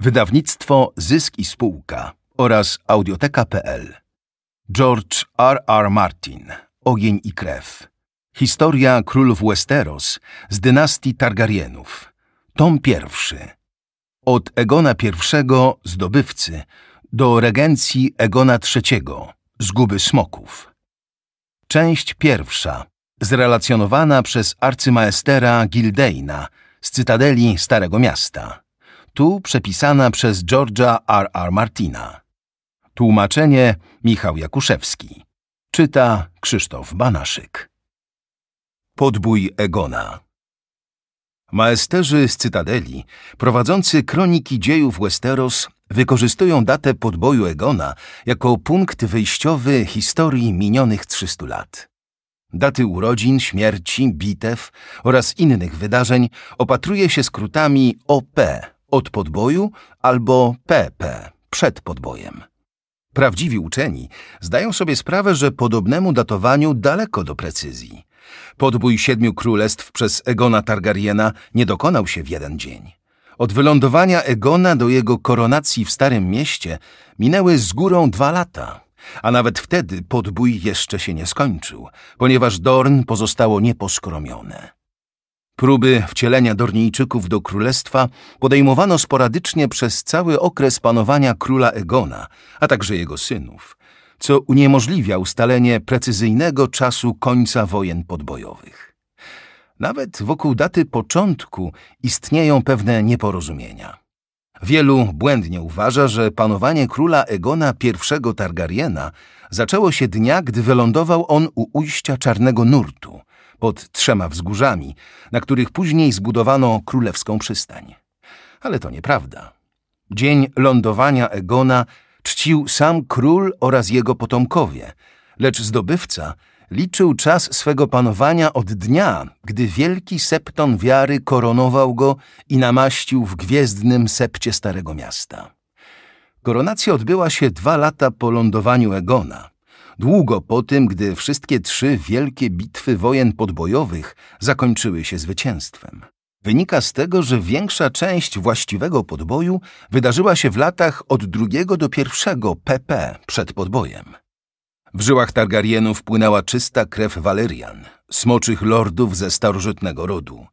Wydawnictwo Zysk i Spółka oraz audioteka.pl George R. R. Martin Ogień i krew Historia królów Westeros z dynastii Targaryenów Tom pierwszy Od Egona I zdobywcy do regencji Egona III Zguby smoków Część pierwsza zrelacjonowana przez arcymaestera Gildeina z cytadeli Starego Miasta tu przepisana przez Georgia R. R. Martina. Tłumaczenie Michał Jakuszewski. Czyta Krzysztof Banaszyk. Podbój Egona. Maesterzy z Cytadeli, prowadzący kroniki dziejów Westeros, wykorzystują datę podboju Egona jako punkt wyjściowy historii minionych 300 lat. Daty urodzin, śmierci, bitew oraz innych wydarzeń opatruje się skrótami OP od podboju albo PP przed podbojem. Prawdziwi uczeni zdają sobie sprawę, że podobnemu datowaniu daleko do precyzji. Podbój siedmiu królestw przez Egona Targaryena nie dokonał się w jeden dzień. Od wylądowania Egona do jego koronacji w Starym Mieście minęły z górą dwa lata. A nawet wtedy podbój jeszcze się nie skończył, ponieważ Dorn pozostało nieposkromione. Próby wcielenia Dornijczyków do królestwa podejmowano sporadycznie przez cały okres panowania króla Egona, a także jego synów, co uniemożliwia ustalenie precyzyjnego czasu końca wojen podbojowych. Nawet wokół daty początku istnieją pewne nieporozumienia. Wielu błędnie uważa, że panowanie króla Egona I Targaryena zaczęło się dnia, gdy wylądował on u ujścia Czarnego Nurtu – pod trzema wzgórzami, na których później zbudowano królewską przystań. Ale to nieprawda. Dzień lądowania Egona czcił sam król oraz jego potomkowie, lecz zdobywca liczył czas swego panowania od dnia, gdy wielki septon wiary koronował go i namaścił w gwiezdnym sepcie Starego Miasta. Koronacja odbyła się dwa lata po lądowaniu Egona, długo po tym, gdy wszystkie trzy wielkie bitwy wojen podbojowych zakończyły się zwycięstwem. Wynika z tego, że większa część właściwego podboju wydarzyła się w latach od drugiego do pierwszego PP przed podbojem. W żyłach Targaryenów płynęła czysta krew Walerian, smoczych lordów ze starożytnego rodu.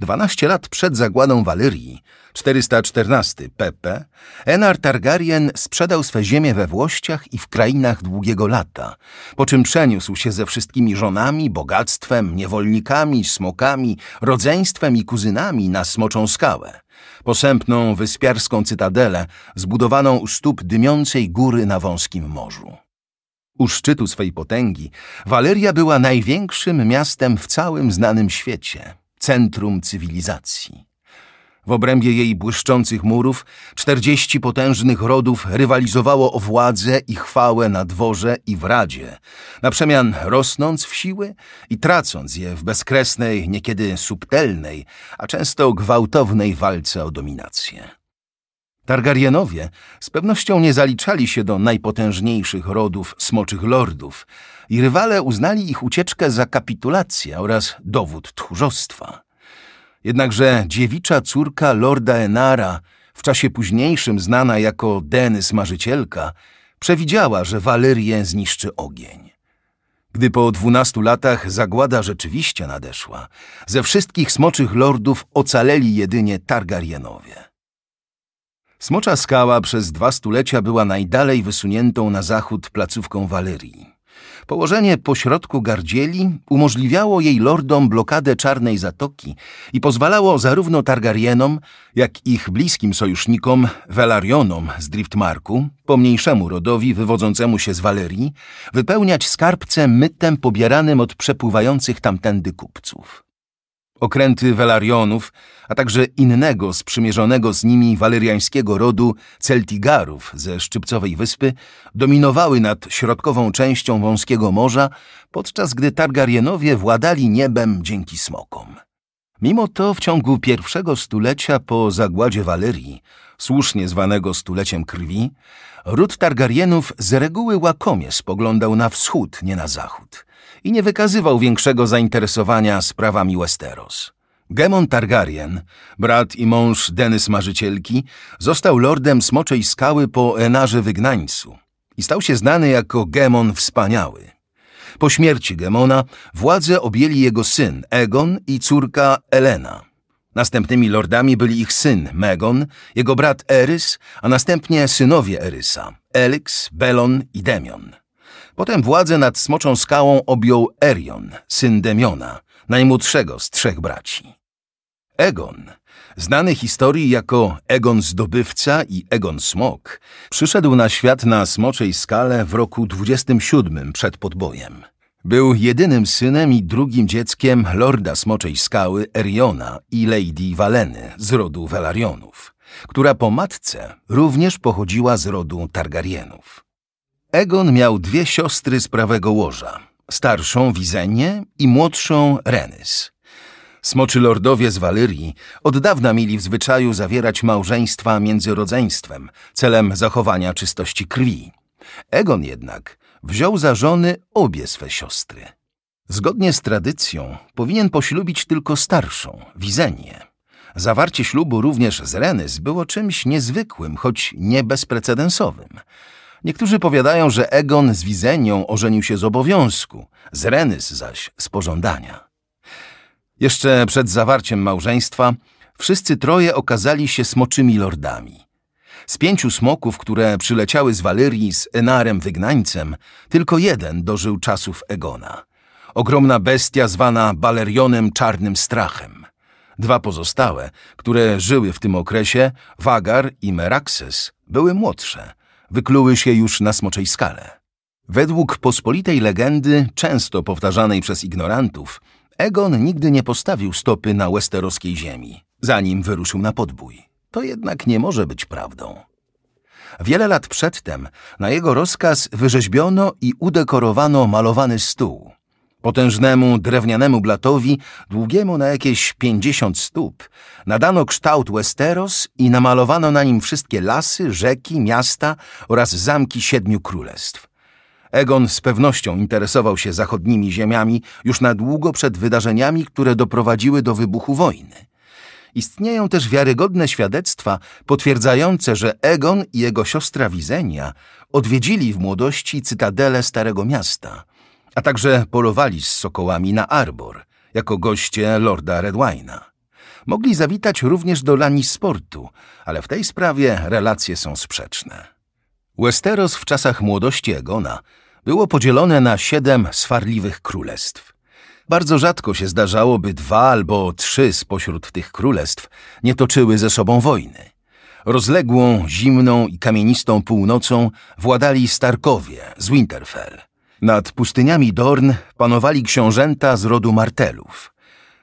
12 lat przed zagładą Walyrii, 414 Pepe, Enar Targaryen sprzedał swe ziemie we Włościach i w krainach Długiego Lata, po czym przeniósł się ze wszystkimi żonami, bogactwem, niewolnikami, smokami, rodzeństwem i kuzynami na Smoczą Skałę, posępną wyspiarską cytadelę zbudowaną u stóp dymiącej góry na wąskim morzu. U szczytu swej potęgi Waleria była największym miastem w całym znanym świecie centrum cywilizacji. W obrębie jej błyszczących murów czterdzieści potężnych rodów rywalizowało o władzę i chwałę na dworze i w radzie, na przemian rosnąc w siły i tracąc je w bezkresnej, niekiedy subtelnej, a często gwałtownej walce o dominację. Targaryenowie z pewnością nie zaliczali się do najpotężniejszych rodów smoczych lordów i rywale uznali ich ucieczkę za kapitulację oraz dowód tchórzostwa. Jednakże dziewicza córka lorda Enara, w czasie późniejszym znana jako Denys Marzycielka, przewidziała, że Walerię zniszczy ogień. Gdy po dwunastu latach zagłada rzeczywiście nadeszła, ze wszystkich smoczych lordów ocaleli jedynie Targaryenowie. Smocza Skała przez dwa stulecia była najdalej wysuniętą na zachód placówką Walerii. Położenie pośrodku gardzieli umożliwiało jej lordom blokadę Czarnej Zatoki i pozwalało zarówno Targaryenom, jak ich bliskim sojusznikom Velaryonom z Driftmarku, pomniejszemu rodowi wywodzącemu się z Walerii, wypełniać skarbce mytem pobieranym od przepływających tamtędy kupców okręty Velarionów, a także innego sprzymierzonego z nimi waleriańskiego rodu Celtigarów ze Szczypcowej Wyspy dominowały nad środkową częścią Wąskiego Morza, podczas gdy Targaryenowie władali niebem dzięki smokom. Mimo to w ciągu pierwszego stulecia po zagładzie Walerii, słusznie zwanego stuleciem krwi, ród Targaryenów z reguły łakomie spoglądał na wschód, nie na zachód i nie wykazywał większego zainteresowania sprawami Westeros. Gemon Targaryen, brat i mąż Denys Marzycielki, został lordem Smoczej Skały po Enarze Wygnańcu i stał się znany jako Gemon Wspaniały. Po śmierci Gemona władzę objęli jego syn Egon i córka Elena. Następnymi lordami byli ich syn Megon, jego brat Erys, a następnie synowie Erysa – Elix, Belon i Demion. Potem władzę nad Smoczą Skałą objął Erion, syn Demiona, najmłodszego z trzech braci. Egon, znany historii jako Egon Zdobywca i Egon Smok, przyszedł na świat na Smoczej Skale w roku 27 przed podbojem. Był jedynym synem i drugim dzieckiem lorda Smoczej Skały Eriona i Lady Waleny z rodu Velarionów, która po matce również pochodziła z rodu Targaryenów. Egon miał dwie siostry z prawego łoża, starszą Wizenię i młodszą Renys. Smoczy lordowie z Walerii od dawna mieli w zwyczaju zawierać małżeństwa między rodzeństwem, celem zachowania czystości krwi. Egon jednak wziął za żony obie swe siostry. Zgodnie z tradycją powinien poślubić tylko starszą, Wizenię. Zawarcie ślubu również z Renys było czymś niezwykłym, choć nie bezprecedensowym – Niektórzy powiadają, że Egon z Wizenią ożenił się z obowiązku, z Renys zaś z pożądania. Jeszcze przed zawarciem małżeństwa wszyscy troje okazali się smoczymi lordami. Z pięciu smoków, które przyleciały z Walerii z Enarem wygnańcem, tylko jeden dożył czasów Egona. Ogromna bestia zwana Balerionem Czarnym Strachem. Dwa pozostałe, które żyły w tym okresie, Wagar i Meraxes, były młodsze – wykluły się już na smoczej skale. Według pospolitej legendy, często powtarzanej przez ignorantów, Egon nigdy nie postawił stopy na westeroskiej ziemi, zanim wyruszył na podbój. To jednak nie może być prawdą. Wiele lat przedtem na jego rozkaz wyrzeźbiono i udekorowano malowany stół, Potężnemu drewnianemu blatowi, długiemu na jakieś pięćdziesiąt stóp, nadano kształt Westeros i namalowano na nim wszystkie lasy, rzeki, miasta oraz zamki siedmiu królestw. Egon z pewnością interesował się zachodnimi ziemiami już na długo przed wydarzeniami, które doprowadziły do wybuchu wojny. Istnieją też wiarygodne świadectwa potwierdzające, że Egon i jego siostra Wizenia odwiedzili w młodości cytadelę Starego Miasta – a także polowali z sokołami na Arbor jako goście lorda Redwina. Mogli zawitać również do Lani Sportu, ale w tej sprawie relacje są sprzeczne. Westeros w czasach młodości Egona było podzielone na siedem swarliwych królestw. Bardzo rzadko się zdarzało, by dwa albo trzy spośród tych królestw nie toczyły ze sobą wojny. Rozległą, zimną i kamienistą północą władali Starkowie z Winterfell – nad pustyniami Dorn panowali książęta z rodu Martelów.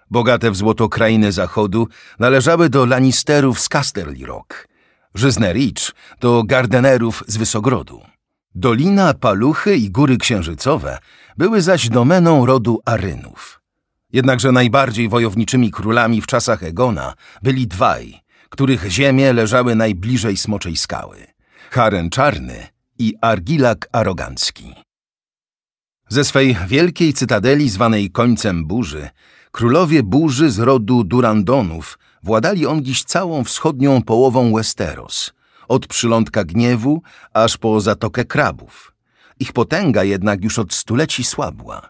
Bogate w złoto krainy zachodu należały do Lannisterów z Casterly Rock, Żyzne Ridge do Gardenerów z Wysogrodu. Dolina, Paluchy i Góry Księżycowe były zaś domeną rodu Arynów. Jednakże najbardziej wojowniczymi królami w czasach Egona byli dwaj, których ziemie leżały najbliżej Smoczej Skały. Haren Czarny i Argilak Arogancki. Ze swej wielkiej cytadeli zwanej końcem burzy, królowie burzy z rodu Durandonów władali ongiś całą wschodnią połową Westeros, od przylądka gniewu aż po zatokę krabów. Ich potęga jednak już od stuleci słabła.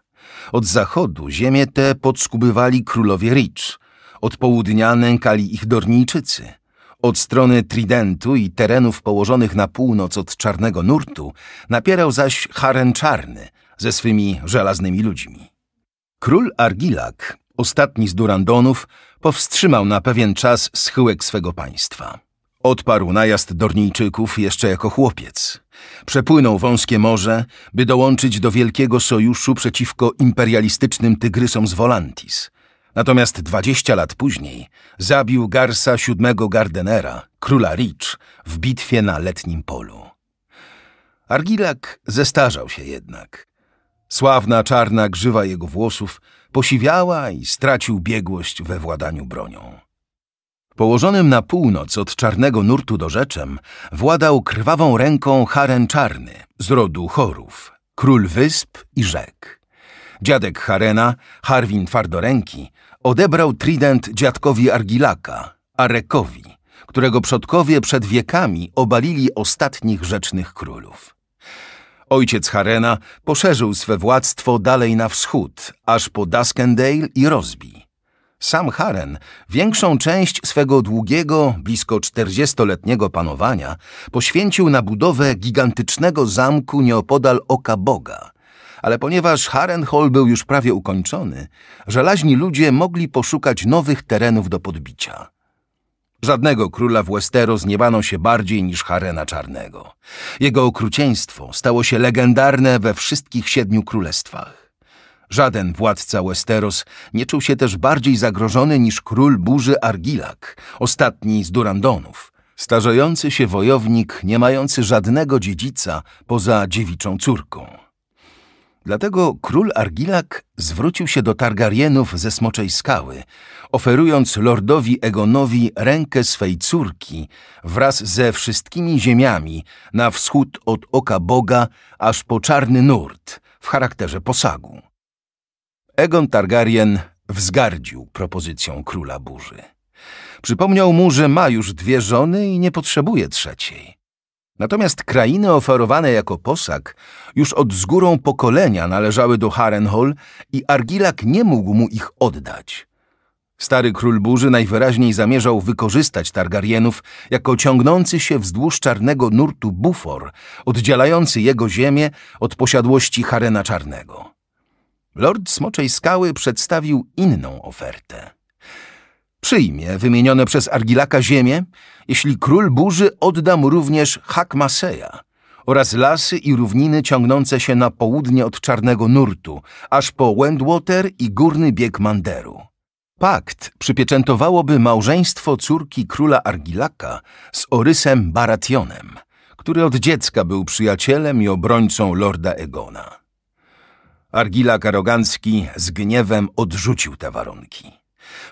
Od zachodu ziemię te podskubywali królowie Rich, od południa nękali ich dorniczycy. od strony Tridentu i terenów położonych na północ od Czarnego Nurtu napierał zaś Haren Czarny, ze swymi żelaznymi ludźmi. Król Argilak, ostatni z Durandonów, powstrzymał na pewien czas schyłek swego państwa. Odparł najazd Dornijczyków jeszcze jako chłopiec. Przepłynął wąskie morze, by dołączyć do wielkiego sojuszu przeciwko imperialistycznym tygrysom z Volantis. Natomiast dwadzieścia lat później zabił Garsa VII Gardenera, króla Rich, w bitwie na letnim polu. Argilak zestarzał się jednak. Sławna czarna grzywa jego włosów posiwiała i stracił biegłość we władaniu bronią. Położonym na północ od czarnego nurtu do rzeczem władał krwawą ręką Haren Czarny z rodu Chorów, król wysp i rzek. Dziadek Harena, Harwin Twardoręki, odebrał trident dziadkowi Argilaka, Arekowi, którego przodkowie przed wiekami obalili ostatnich rzecznych królów. Ojciec Harena poszerzył swe władztwo dalej na wschód, aż po Duskendale i Rozbi. Sam Haren większą część swego długiego, blisko czterdziestoletniego panowania poświęcił na budowę gigantycznego zamku nieopodal Oka Boga – ale ponieważ Harrenhal był już prawie ukończony, żelaźni ludzie mogli poszukać nowych terenów do podbicia. Żadnego króla w Westeros nie bano się bardziej niż Harena Czarnego. Jego okrucieństwo stało się legendarne we wszystkich siedmiu królestwach. Żaden władca Westeros nie czuł się też bardziej zagrożony niż król burzy Argilak, ostatni z Durandonów, starzejący się wojownik nie mający żadnego dziedzica poza dziewiczą córką. Dlatego król Argilak zwrócił się do Targaryenów ze Smoczej Skały, oferując lordowi Egonowi rękę swej córki wraz ze wszystkimi ziemiami na wschód od oka Boga aż po czarny nurt w charakterze posagu. Egon Targaryen wzgardził propozycją króla burzy. Przypomniał mu, że ma już dwie żony i nie potrzebuje trzeciej. Natomiast krainy oferowane jako posag już od z górą pokolenia należały do Harrenhal i Argilak nie mógł mu ich oddać, Stary król burzy najwyraźniej zamierzał wykorzystać Targaryenów jako ciągnący się wzdłuż czarnego nurtu bufor, oddzielający jego ziemię od posiadłości Harena Czarnego. Lord Smoczej Skały przedstawił inną ofertę. Przyjmie wymienione przez Argilaka ziemię, jeśli król burzy odda mu również Hakmaseja oraz lasy i równiny ciągnące się na południe od Czarnego Nurtu, aż po Wendwater i górny bieg Manderu pakt przypieczętowałoby małżeństwo córki króla Argilaka z Orysem Barationem, który od dziecka był przyjacielem i obrońcą lorda Egona. Argilak arogancki z gniewem odrzucił te warunki.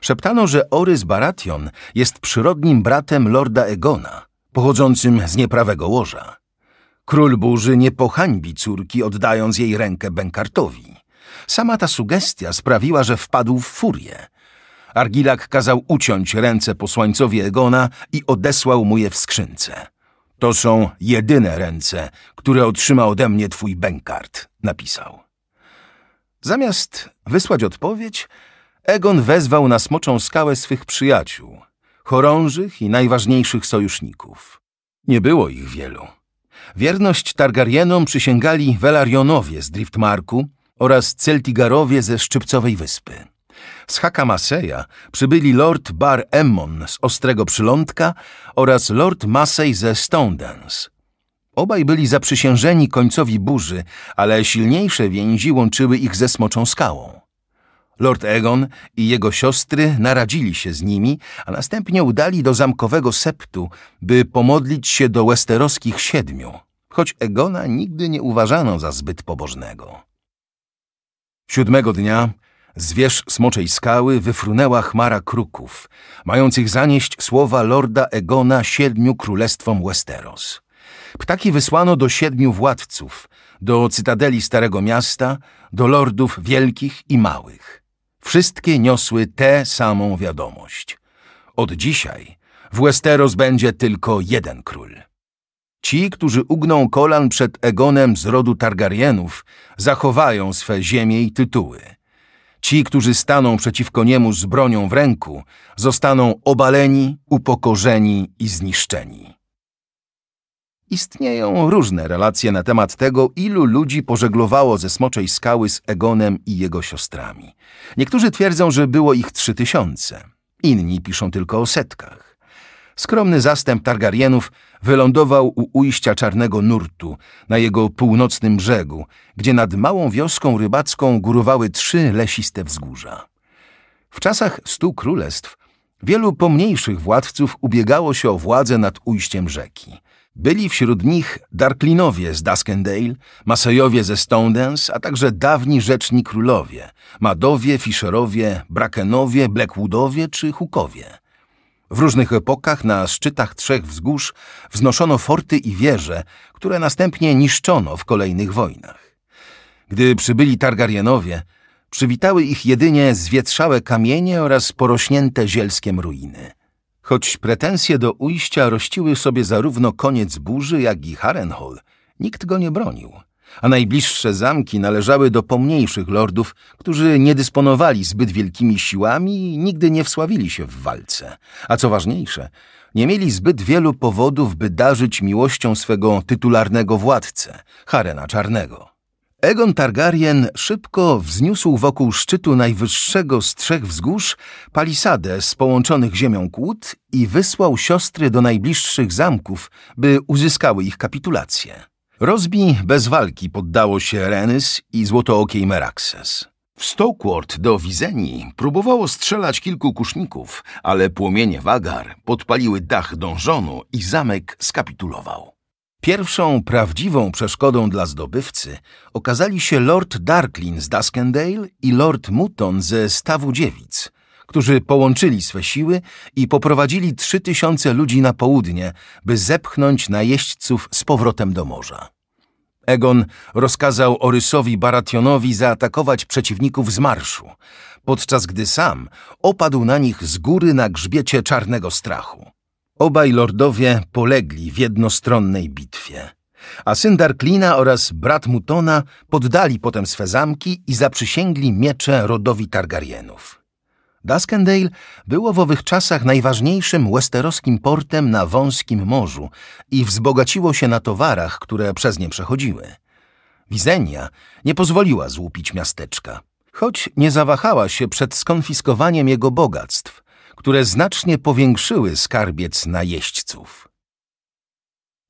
Szeptano, że Orys Baration jest przyrodnim bratem lorda Egona, pochodzącym z nieprawego łoża. Król burzy nie pohańbi córki, oddając jej rękę Benkartowi. Sama ta sugestia sprawiła, że wpadł w furię – Argilak kazał uciąć ręce posłańcowi Egona i odesłał mu je w skrzynce. To są jedyne ręce, które otrzyma ode mnie twój bękart, napisał. Zamiast wysłać odpowiedź, Egon wezwał na smoczą skałę swych przyjaciół, chorążych i najważniejszych sojuszników. Nie było ich wielu. Wierność Targaryenom przysięgali Velaryonowie z Driftmarku oraz Celtigarowie ze Szczypcowej Wyspy. Z Hakamaseja przybyli lord Bar Emmon z Ostrego Przylądka oraz lord Massey ze Stonedance. Obaj byli zaprzysiężeni końcowi burzy, ale silniejsze więzi łączyły ich ze Smoczą Skałą. Lord Egon i jego siostry naradzili się z nimi, a następnie udali do zamkowego septu, by pomodlić się do Westeroskich siedmiu, choć Egona nigdy nie uważano za zbyt pobożnego. Siódmego dnia z wież Smoczej Skały wyfrunęła chmara kruków, mających zanieść słowa lorda Egona siedmiu królestwom Westeros. Ptaki wysłano do siedmiu władców, do cytadeli Starego Miasta, do lordów wielkich i małych. Wszystkie niosły tę samą wiadomość. Od dzisiaj w Westeros będzie tylko jeden król. Ci, którzy ugną kolan przed Egonem z rodu Targaryenów, zachowają swe ziemie i tytuły – Ci, którzy staną przeciwko niemu z bronią w ręku, zostaną obaleni, upokorzeni i zniszczeni. Istnieją różne relacje na temat tego, ilu ludzi pożeglowało ze smoczej skały z Egonem i jego siostrami. Niektórzy twierdzą, że było ich trzy tysiące, inni piszą tylko o setkach. Skromny zastęp Targaryenów wylądował u ujścia Czarnego Nurtu, na jego północnym brzegu, gdzie nad małą wioską rybacką górowały trzy lesiste wzgórza. W czasach stu królestw wielu pomniejszych władców ubiegało się o władzę nad ujściem rzeki. Byli wśród nich Darklinowie z Duskendale, Masejowie ze Stondens, a także dawni rzeczni królowie, Madowie, Fisherowie, Brakenowie, Blackwoodowie czy Hukowie – w różnych epokach na szczytach trzech wzgórz wznoszono forty i wieże, które następnie niszczono w kolejnych wojnach. Gdy przybyli Targaryenowie, przywitały ich jedynie zwietrzałe kamienie oraz porośnięte zielskiem ruiny. Choć pretensje do ujścia rościły sobie zarówno koniec burzy, jak i Harrenhal, nikt go nie bronił – a najbliższe zamki należały do pomniejszych lordów, którzy nie dysponowali zbyt wielkimi siłami i nigdy nie wsławili się w walce. A co ważniejsze, nie mieli zbyt wielu powodów, by darzyć miłością swego tytularnego władcę, Harena Czarnego. Egon Targaryen szybko wzniósł wokół szczytu najwyższego z trzech wzgórz palisadę z połączonych ziemią kłód i wysłał siostry do najbliższych zamków, by uzyskały ich kapitulację. Rozbi bez walki poddało się Renys i złotookiej Meraxes. W Stokwart do Wizenii próbowało strzelać kilku kuszników, ale płomienie Wagar podpaliły dach dążonu i zamek skapitulował. Pierwszą prawdziwą przeszkodą dla zdobywcy okazali się Lord Darklin z Duskendale i Lord Mutton ze Stawu Dziewic – którzy połączyli swe siły i poprowadzili trzy tysiące ludzi na południe, by zepchnąć najeźdźców z powrotem do morza. Egon rozkazał Orysowi Baratjonowi zaatakować przeciwników z marszu, podczas gdy sam opadł na nich z góry na grzbiecie czarnego strachu. Obaj lordowie polegli w jednostronnej bitwie, a syn Darklina oraz brat Mutona poddali potem swe zamki i zaprzysięgli miecze rodowi Targaryenów. Duskendale było w owych czasach najważniejszym westeroskim portem na wąskim morzu i wzbogaciło się na towarach, które przez nie przechodziły. Wizenia nie pozwoliła złupić miasteczka, choć nie zawahała się przed skonfiskowaniem jego bogactw, które znacznie powiększyły skarbiec najeźdźców.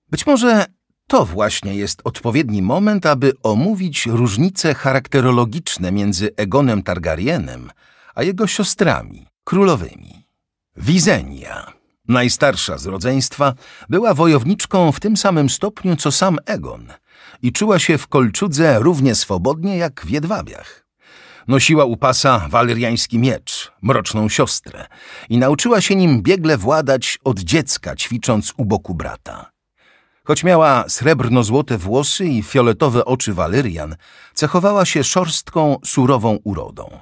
Być może to właśnie jest odpowiedni moment, aby omówić różnice charakterologiczne między Egonem Targaryenem – a jego siostrami, królowymi. Wizenia, najstarsza z rodzeństwa, była wojowniczką w tym samym stopniu co sam Egon i czuła się w kolczudze równie swobodnie jak w jedwabiach. Nosiła u pasa waleriański miecz, mroczną siostrę i nauczyła się nim biegle władać od dziecka, ćwicząc u boku brata. Choć miała srebrno-złote włosy i fioletowe oczy Walerian, cechowała się szorstką, surową urodą –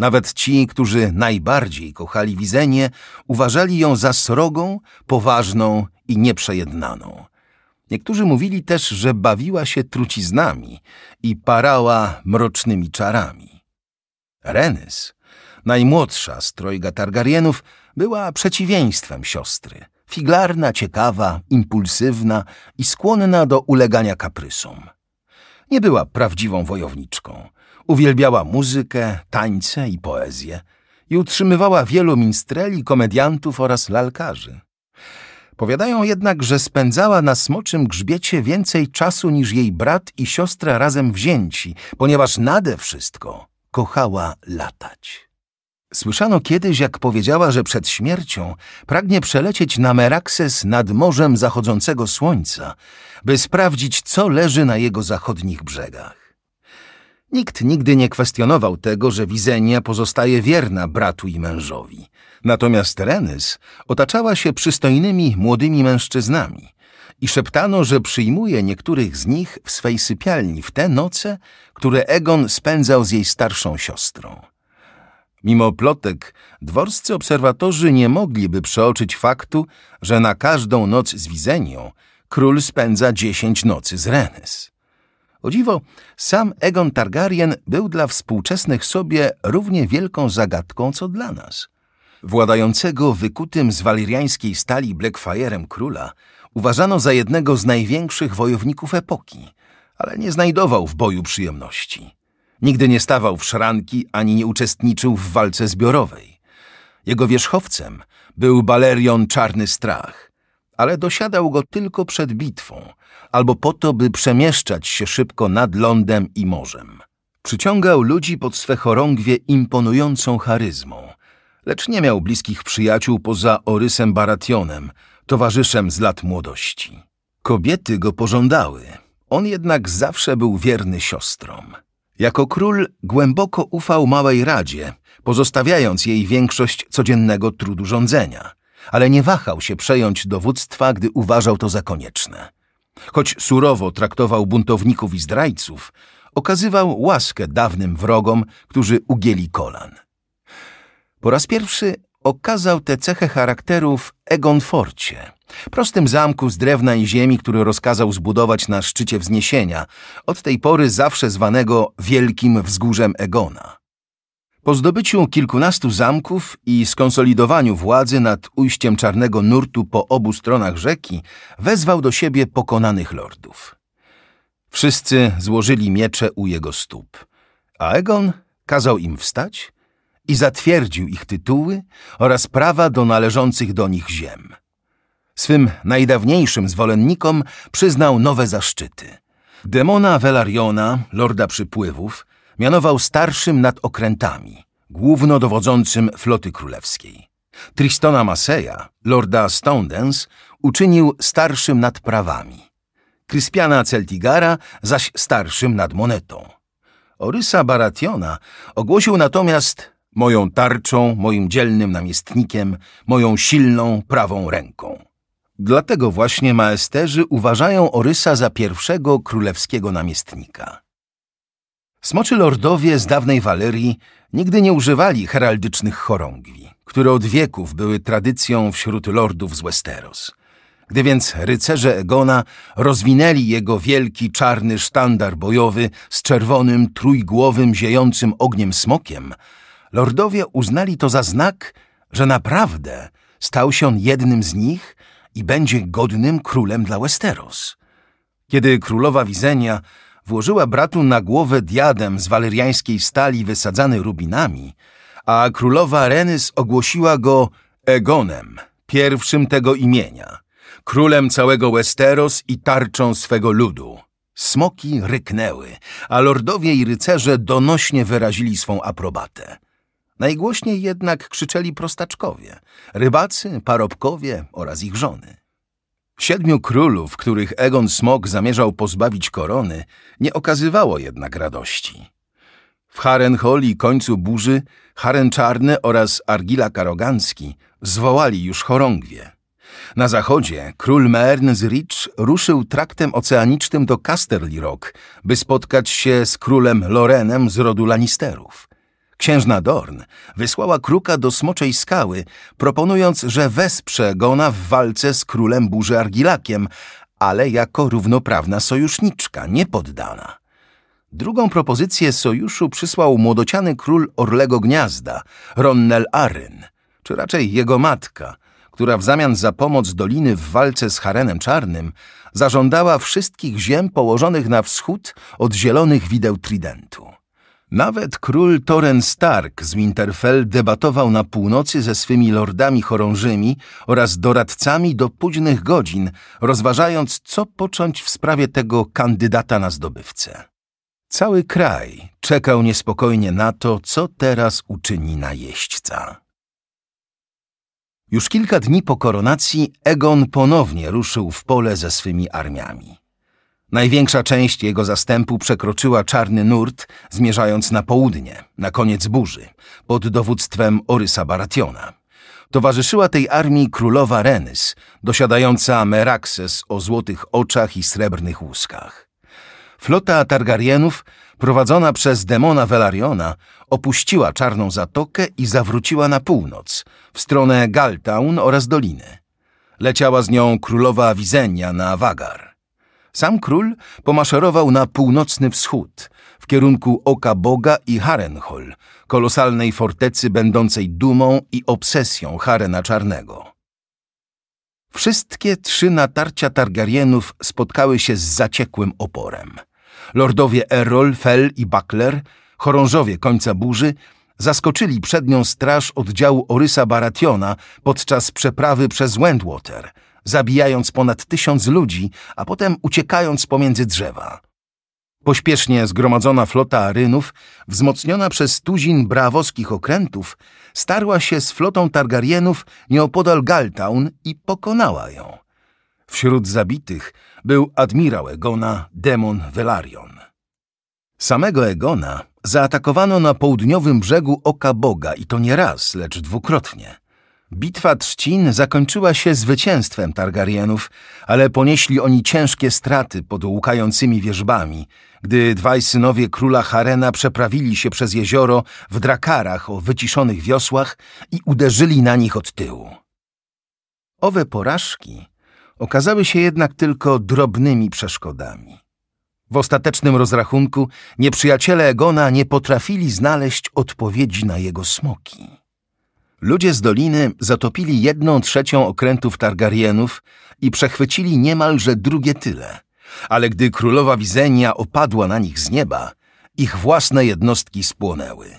nawet ci, którzy najbardziej kochali widzenie, uważali ją za srogą, poważną i nieprzejednaną. Niektórzy mówili też, że bawiła się truciznami i parała mrocznymi czarami. Renys, najmłodsza z trojga Targaryenów, była przeciwieństwem siostry. Figlarna, ciekawa, impulsywna i skłonna do ulegania kaprysom. Nie była prawdziwą wojowniczką – Uwielbiała muzykę, tańce i poezję i utrzymywała wielu minstreli, komediantów oraz lalkarzy. Powiadają jednak, że spędzała na smoczym grzbiecie więcej czasu niż jej brat i siostra razem wzięci, ponieważ nade wszystko kochała latać. Słyszano kiedyś, jak powiedziała, że przed śmiercią pragnie przelecieć na Merakses nad morzem zachodzącego słońca, by sprawdzić, co leży na jego zachodnich brzegach. Nikt nigdy nie kwestionował tego, że Wizenia pozostaje wierna bratu i mężowi. Natomiast Renys otaczała się przystojnymi młodymi mężczyznami i szeptano, że przyjmuje niektórych z nich w swej sypialni w te noce, które Egon spędzał z jej starszą siostrą. Mimo plotek, dworscy obserwatorzy nie mogliby przeoczyć faktu, że na każdą noc z Wizenią król spędza dziesięć nocy z Renys. O dziwo, sam Egon Targaryen był dla współczesnych sobie równie wielką zagadką, co dla nas. Władającego wykutym z waliriańskiej stali Blackfirem króla uważano za jednego z największych wojowników epoki, ale nie znajdował w boju przyjemności. Nigdy nie stawał w szranki ani nie uczestniczył w walce zbiorowej. Jego wierzchowcem był Balerion Czarny Strach, ale dosiadał go tylko przed bitwą – albo po to, by przemieszczać się szybko nad lądem i morzem. Przyciągał ludzi pod swe chorągwie imponującą charyzmą, lecz nie miał bliskich przyjaciół poza Orysem Barationem, towarzyszem z lat młodości. Kobiety go pożądały, on jednak zawsze był wierny siostrom. Jako król głęboko ufał małej radzie, pozostawiając jej większość codziennego trudu rządzenia, ale nie wahał się przejąć dowództwa, gdy uważał to za konieczne. Choć surowo traktował buntowników i zdrajców, okazywał łaskę dawnym wrogom, którzy ugięli kolan. Po raz pierwszy okazał tę cechę charakteru w Egonforcie, prostym zamku z drewna i ziemi, który rozkazał zbudować na szczycie wzniesienia, od tej pory zawsze zwanego Wielkim Wzgórzem Egona. Po zdobyciu kilkunastu zamków i skonsolidowaniu władzy nad ujściem czarnego nurtu po obu stronach rzeki, wezwał do siebie pokonanych lordów. Wszyscy złożyli miecze u jego stóp, a Egon kazał im wstać i zatwierdził ich tytuły oraz prawa do należących do nich ziem. Swym najdawniejszym zwolennikom przyznał nowe zaszczyty. Demona Velariona, lorda przypływów, mianował starszym nad okrętami, głównodowodzącym floty królewskiej. Tristona Maseja, lorda Stoundens, uczynił starszym nad prawami. Kryspiana Celtigara zaś starszym nad monetą. Orysa Barationa ogłosił natomiast moją tarczą, moim dzielnym namiestnikiem, moją silną prawą ręką. Dlatego właśnie maesterzy uważają Orysa za pierwszego królewskiego namiestnika. Smoczy lordowie z dawnej Walerii nigdy nie używali heraldycznych chorągwi, które od wieków były tradycją wśród lordów z Westeros. Gdy więc rycerze Egona rozwinęli jego wielki czarny sztandar bojowy z czerwonym, trójgłowym, ziejącym ogniem smokiem, lordowie uznali to za znak, że naprawdę stał się on jednym z nich i będzie godnym królem dla Westeros. Kiedy królowa Wizenia włożyła bratu na głowę diadem z waleriańskiej stali wysadzany rubinami, a królowa Renys ogłosiła go Egonem, pierwszym tego imienia, królem całego Westeros i tarczą swego ludu. Smoki ryknęły, a lordowie i rycerze donośnie wyrazili swą aprobatę. Najgłośniej jednak krzyczeli prostaczkowie, rybacy, parobkowie oraz ich żony. Siedmiu królów, których Egon Smok zamierzał pozbawić korony, nie okazywało jednak radości. W Harrenholi końcu burzy Haren Czarny oraz Argila Karoganski zwołali już chorągwie. Na zachodzie król Mern z Rich ruszył traktem oceanicznym do Casterly Rock, by spotkać się z królem Lorenem z rodu Lannisterów. Księżna Dorn wysłała kruka do Smoczej Skały, proponując, że wesprze Gona w walce z królem burzy Argilakiem, ale jako równoprawna sojuszniczka, niepoddana. Drugą propozycję sojuszu przysłał młodociany król Orlego Gniazda, Ronnel Arryn, czy raczej jego matka, która w zamian za pomoc Doliny w walce z Harenem Czarnym zażądała wszystkich ziem położonych na wschód od zielonych wideł Tridentu. Nawet król Toren Stark z Winterfell debatował na północy ze swymi lordami chorążymi oraz doradcami do późnych godzin, rozważając, co począć w sprawie tego kandydata na zdobywcę. Cały kraj czekał niespokojnie na to, co teraz uczyni najeźdźca. Już kilka dni po koronacji Egon ponownie ruszył w pole ze swymi armiami. Największa część jego zastępu przekroczyła czarny nurt, zmierzając na południe, na koniec burzy, pod dowództwem Orysa Barationa. Towarzyszyła tej armii królowa Renys, dosiadająca Merakses o złotych oczach i srebrnych łuskach. Flota Targaryenów, prowadzona przez demona Velariona, opuściła Czarną Zatokę i zawróciła na północ, w stronę Galtown oraz Doliny. Leciała z nią królowa Wizenia na Wagar. Sam król pomaszerował na północny wschód, w kierunku Oka Boga i Harenhol, kolosalnej fortecy będącej dumą i obsesją Harena Czarnego. Wszystkie trzy natarcia Targaryenów spotkały się z zaciekłym oporem. Lordowie Errol, Fel i Buckler, chorążowie końca burzy, zaskoczyli przednią straż oddziału Orysa Barationa podczas przeprawy przez Wentwater – zabijając ponad tysiąc ludzi, a potem uciekając pomiędzy drzewa. Pośpiesznie zgromadzona flota Arynów, wzmocniona przez tuzin brawoskich okrętów, starła się z flotą Targaryenów nieopodal Galtown i pokonała ją. Wśród zabitych był admirał Egona Demon Velaryon. Samego Egona zaatakowano na południowym brzegu Oka Boga i to nie raz, lecz dwukrotnie – Bitwa Trzcin zakończyła się zwycięstwem Targaryenów, ale ponieśli oni ciężkie straty pod łukającymi wierzbami, gdy dwaj synowie króla Harena przeprawili się przez jezioro w drakarach o wyciszonych wiosłach i uderzyli na nich od tyłu. Owe porażki okazały się jednak tylko drobnymi przeszkodami. W ostatecznym rozrachunku nieprzyjaciele Egona nie potrafili znaleźć odpowiedzi na jego smoki. Ludzie z doliny zatopili jedną trzecią okrętów Targaryenów i przechwycili niemalże drugie tyle. Ale gdy królowa Wizenia opadła na nich z nieba, ich własne jednostki spłonęły.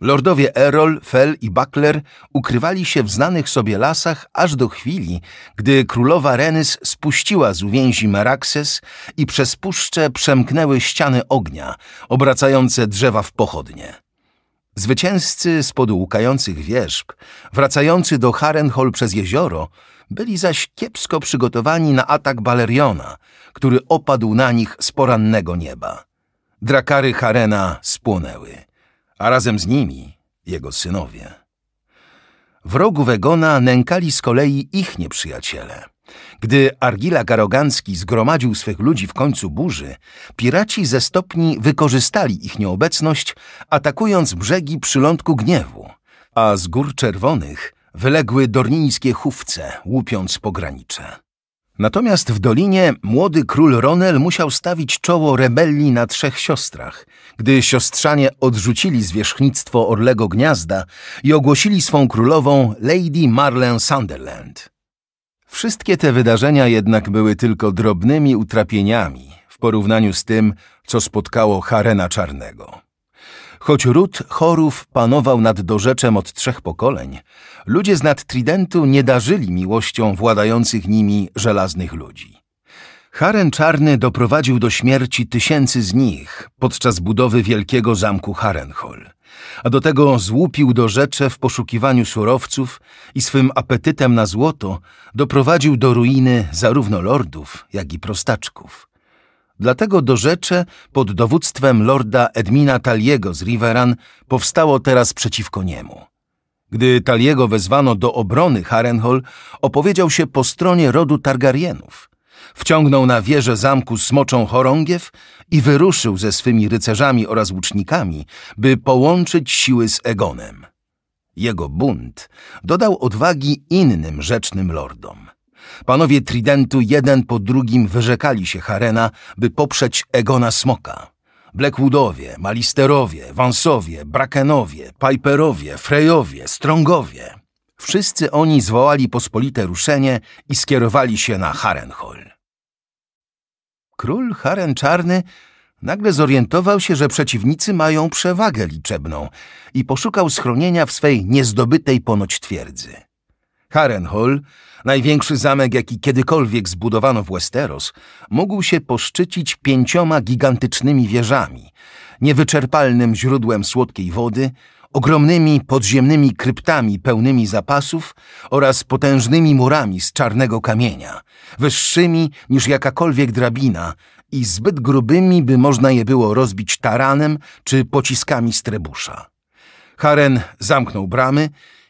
Lordowie Erol, Fel i Buckler ukrywali się w znanych sobie lasach aż do chwili, gdy królowa Renys spuściła z uwięzi Meraxes i przez puszczę przemknęły ściany ognia, obracające drzewa w pochodnie. Zwycięzcy z łukających wierzb, wracający do Harenhol przez jezioro, byli zaś kiepsko przygotowani na atak Baleriona, który opadł na nich z porannego nieba. Drakary Harena spłonęły, a razem z nimi jego synowie. Wrogu Wegona nękali z kolei ich nieprzyjaciele – gdy Argila Karoganski zgromadził swych ludzi w końcu burzy, piraci ze stopni wykorzystali ich nieobecność, atakując brzegi przylądku gniewu, a z gór czerwonych wyległy dornińskie chówce, łupiąc pogranicze. Natomiast w dolinie młody król Ronel musiał stawić czoło rebelii na trzech siostrach, gdy siostrzanie odrzucili zwierzchnictwo Orlego Gniazda i ogłosili swą królową Lady Marlene Sunderland. Wszystkie te wydarzenia jednak były tylko drobnymi utrapieniami w porównaniu z tym, co spotkało Harena Czarnego. Choć ród Chorów panował nad dorzeczem od trzech pokoleń, ludzie z nad Tridentu nie darzyli miłością władających nimi żelaznych ludzi. Haren Czarny doprowadził do śmierci tysięcy z nich podczas budowy wielkiego zamku Harenhol – a do tego złupił do rzecze w poszukiwaniu surowców i swym apetytem na złoto doprowadził do ruiny zarówno lordów, jak i prostaczków. Dlatego do rzecze pod dowództwem lorda Edmina Taliego z Riveran powstało teraz przeciwko niemu. Gdy Taliego wezwano do obrony Harrenhal, opowiedział się po stronie rodu Targaryenów – wciągnął na wieżę zamku smoczą chorągiew i wyruszył ze swymi rycerzami oraz łucznikami, by połączyć siły z Egonem. Jego bunt dodał odwagi innym rzecznym lordom. Panowie Tridentu jeden po drugim wyrzekali się Harena, by poprzeć Egona Smoka. Blackwoodowie, Malisterowie, Wansowie, Brakenowie, Piperowie, Frejowie, Strongowie. Wszyscy oni zwołali pospolite ruszenie i skierowali się na Harrenhal. Król Haren Czarny nagle zorientował się, że przeciwnicy mają przewagę liczebną i poszukał schronienia w swej niezdobytej ponoć twierdzy. Harrenhal, największy zamek, jaki kiedykolwiek zbudowano w Westeros, mógł się poszczycić pięcioma gigantycznymi wieżami, niewyczerpalnym źródłem słodkiej wody ogromnymi podziemnymi kryptami pełnymi zapasów oraz potężnymi murami z czarnego kamienia, wyższymi niż jakakolwiek drabina i zbyt grubymi, by można je było rozbić taranem czy pociskami z trebusza. Haren zamknął bramy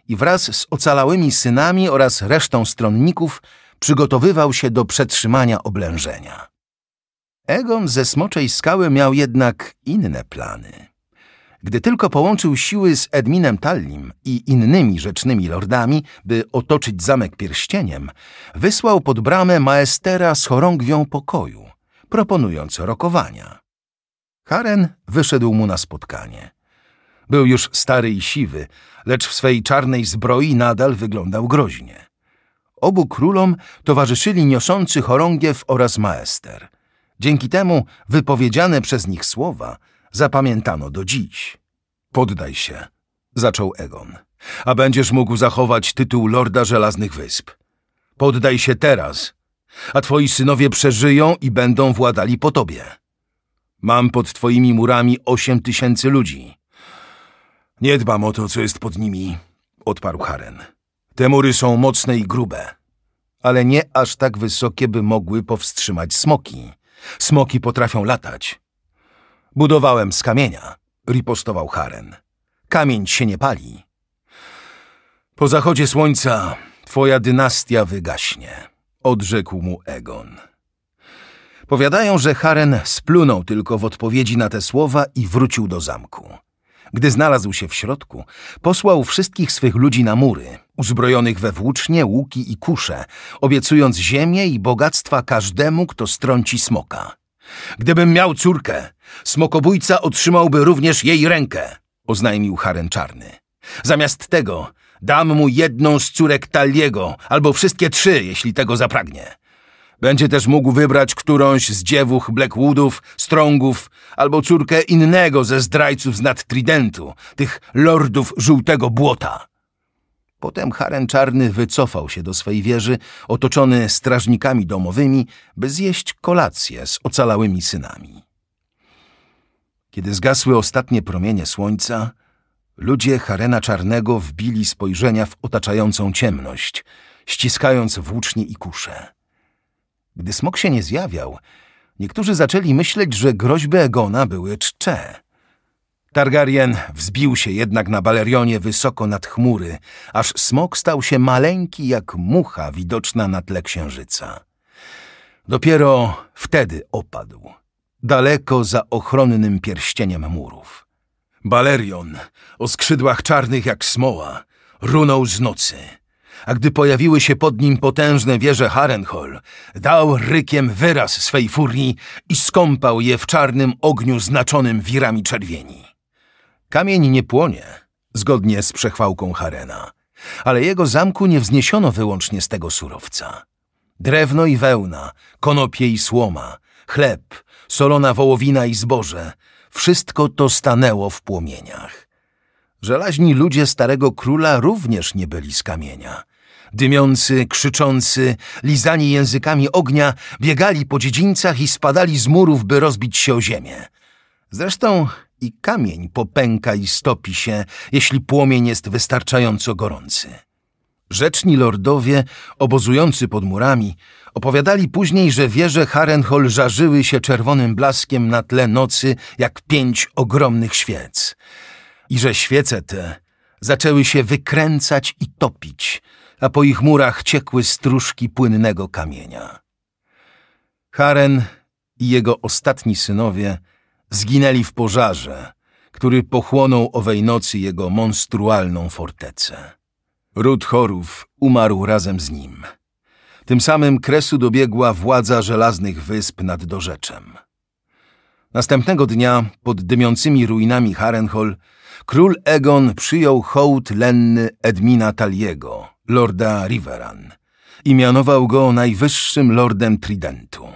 i wraz z ocalałymi synami oraz resztą stronników przygotowywał się do przetrzymania oblężenia. Egon ze Smoczej Skały miał jednak inne plany. Gdy tylko połączył siły z Edminem Tallim i innymi rzecznymi lordami, by otoczyć zamek pierścieniem, wysłał pod bramę maestera z chorągwią pokoju, proponując rokowania. Karen wyszedł mu na spotkanie. Był już stary i siwy, lecz w swej czarnej zbroi nadal wyglądał groźnie. Obu królom towarzyszyli niosący chorągiew oraz maester. Dzięki temu wypowiedziane przez nich słowa – zapamiętano do dziś. Poddaj się, zaczął Egon, a będziesz mógł zachować tytuł Lorda Żelaznych Wysp. Poddaj się teraz, a twoi synowie przeżyją i będą władali po tobie. Mam pod twoimi murami osiem tysięcy ludzi. Nie dbam o to, co jest pod nimi, odparł Haren. Te mury są mocne i grube, ale nie aż tak wysokie, by mogły powstrzymać smoki. Smoki potrafią latać. Budowałem z kamienia, ripostował Haren. Kamień się nie pali. Po zachodzie słońca twoja dynastia wygaśnie, odrzekł mu Egon. Powiadają, że Haren splunął tylko w odpowiedzi na te słowa i wrócił do zamku. Gdy znalazł się w środku, posłał wszystkich swych ludzi na mury, uzbrojonych we włócznie, łuki i kusze, obiecując ziemię i bogactwa każdemu, kto strąci smoka. Gdybym miał córkę, smokobójca otrzymałby również jej rękę, oznajmił Haren Czarny. Zamiast tego dam mu jedną z córek Taliego, albo wszystkie trzy, jeśli tego zapragnie. Będzie też mógł wybrać którąś z dziewuch Blackwoodów, Strongów, albo córkę innego ze zdrajców z nad Tridentu, tych lordów żółtego błota. Potem Haren Czarny wycofał się do swej wieży, otoczony strażnikami domowymi, by zjeść kolację z ocalałymi synami. Kiedy zgasły ostatnie promienie słońca, ludzie Harena Czarnego wbili spojrzenia w otaczającą ciemność, ściskając włócznie i kusze. Gdy smok się nie zjawiał, niektórzy zaczęli myśleć, że groźby Egona były czcze. Targaryen wzbił się jednak na balerionie wysoko nad chmury, aż smok stał się maleńki jak mucha widoczna na tle księżyca. Dopiero wtedy opadł, daleko za ochronnym pierścieniem murów. Balerion, o skrzydłach czarnych jak smoła, runął z nocy, a gdy pojawiły się pod nim potężne wieże Harrenhal, dał rykiem wyraz swej furii i skąpał je w czarnym ogniu znaczonym wirami czerwieni. Kamień nie płonie, zgodnie z przechwałką Harena, ale jego zamku nie wzniesiono wyłącznie z tego surowca. Drewno i wełna, konopie i słoma, chleb, solona wołowina i zboże – wszystko to stanęło w płomieniach. Żelaźni ludzie starego króla również nie byli z kamienia – Dymiący, krzyczący, lizani językami ognia, biegali po dziedzińcach i spadali z murów, by rozbić się o ziemię. Zresztą i kamień popęka i stopi się, jeśli płomień jest wystarczająco gorący. Rzeczni lordowie, obozujący pod murami, opowiadali później, że wieże Harrenhol żarzyły się czerwonym blaskiem na tle nocy jak pięć ogromnych świec i że świece te zaczęły się wykręcać i topić, a po ich murach ciekły stróżki płynnego kamienia. Haren i jego ostatni synowie – Zginęli w pożarze, który pochłonął owej nocy jego monstrualną fortecę. Ród Chorów umarł razem z nim. Tym samym kresu dobiegła władza żelaznych wysp nad Dorzeczem. Następnego dnia, pod dymiącymi ruinami Harrenhol, król Egon przyjął hołd lenny Edmina Taliego, lorda Riveran, i mianował go najwyższym lordem Tridentu.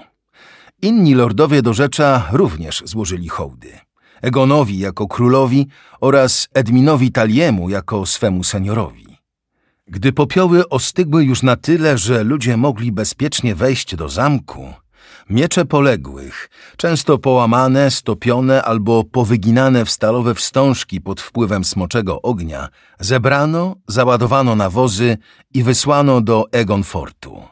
Inni lordowie do Rzecza również złożyli hołdy. Egonowi jako królowi oraz Edminowi Taliemu jako swemu seniorowi. Gdy popioły ostygły już na tyle, że ludzie mogli bezpiecznie wejść do zamku, miecze poległych, często połamane, stopione albo powyginane w stalowe wstążki pod wpływem smoczego ognia, zebrano, załadowano na wozy i wysłano do Egonfortu.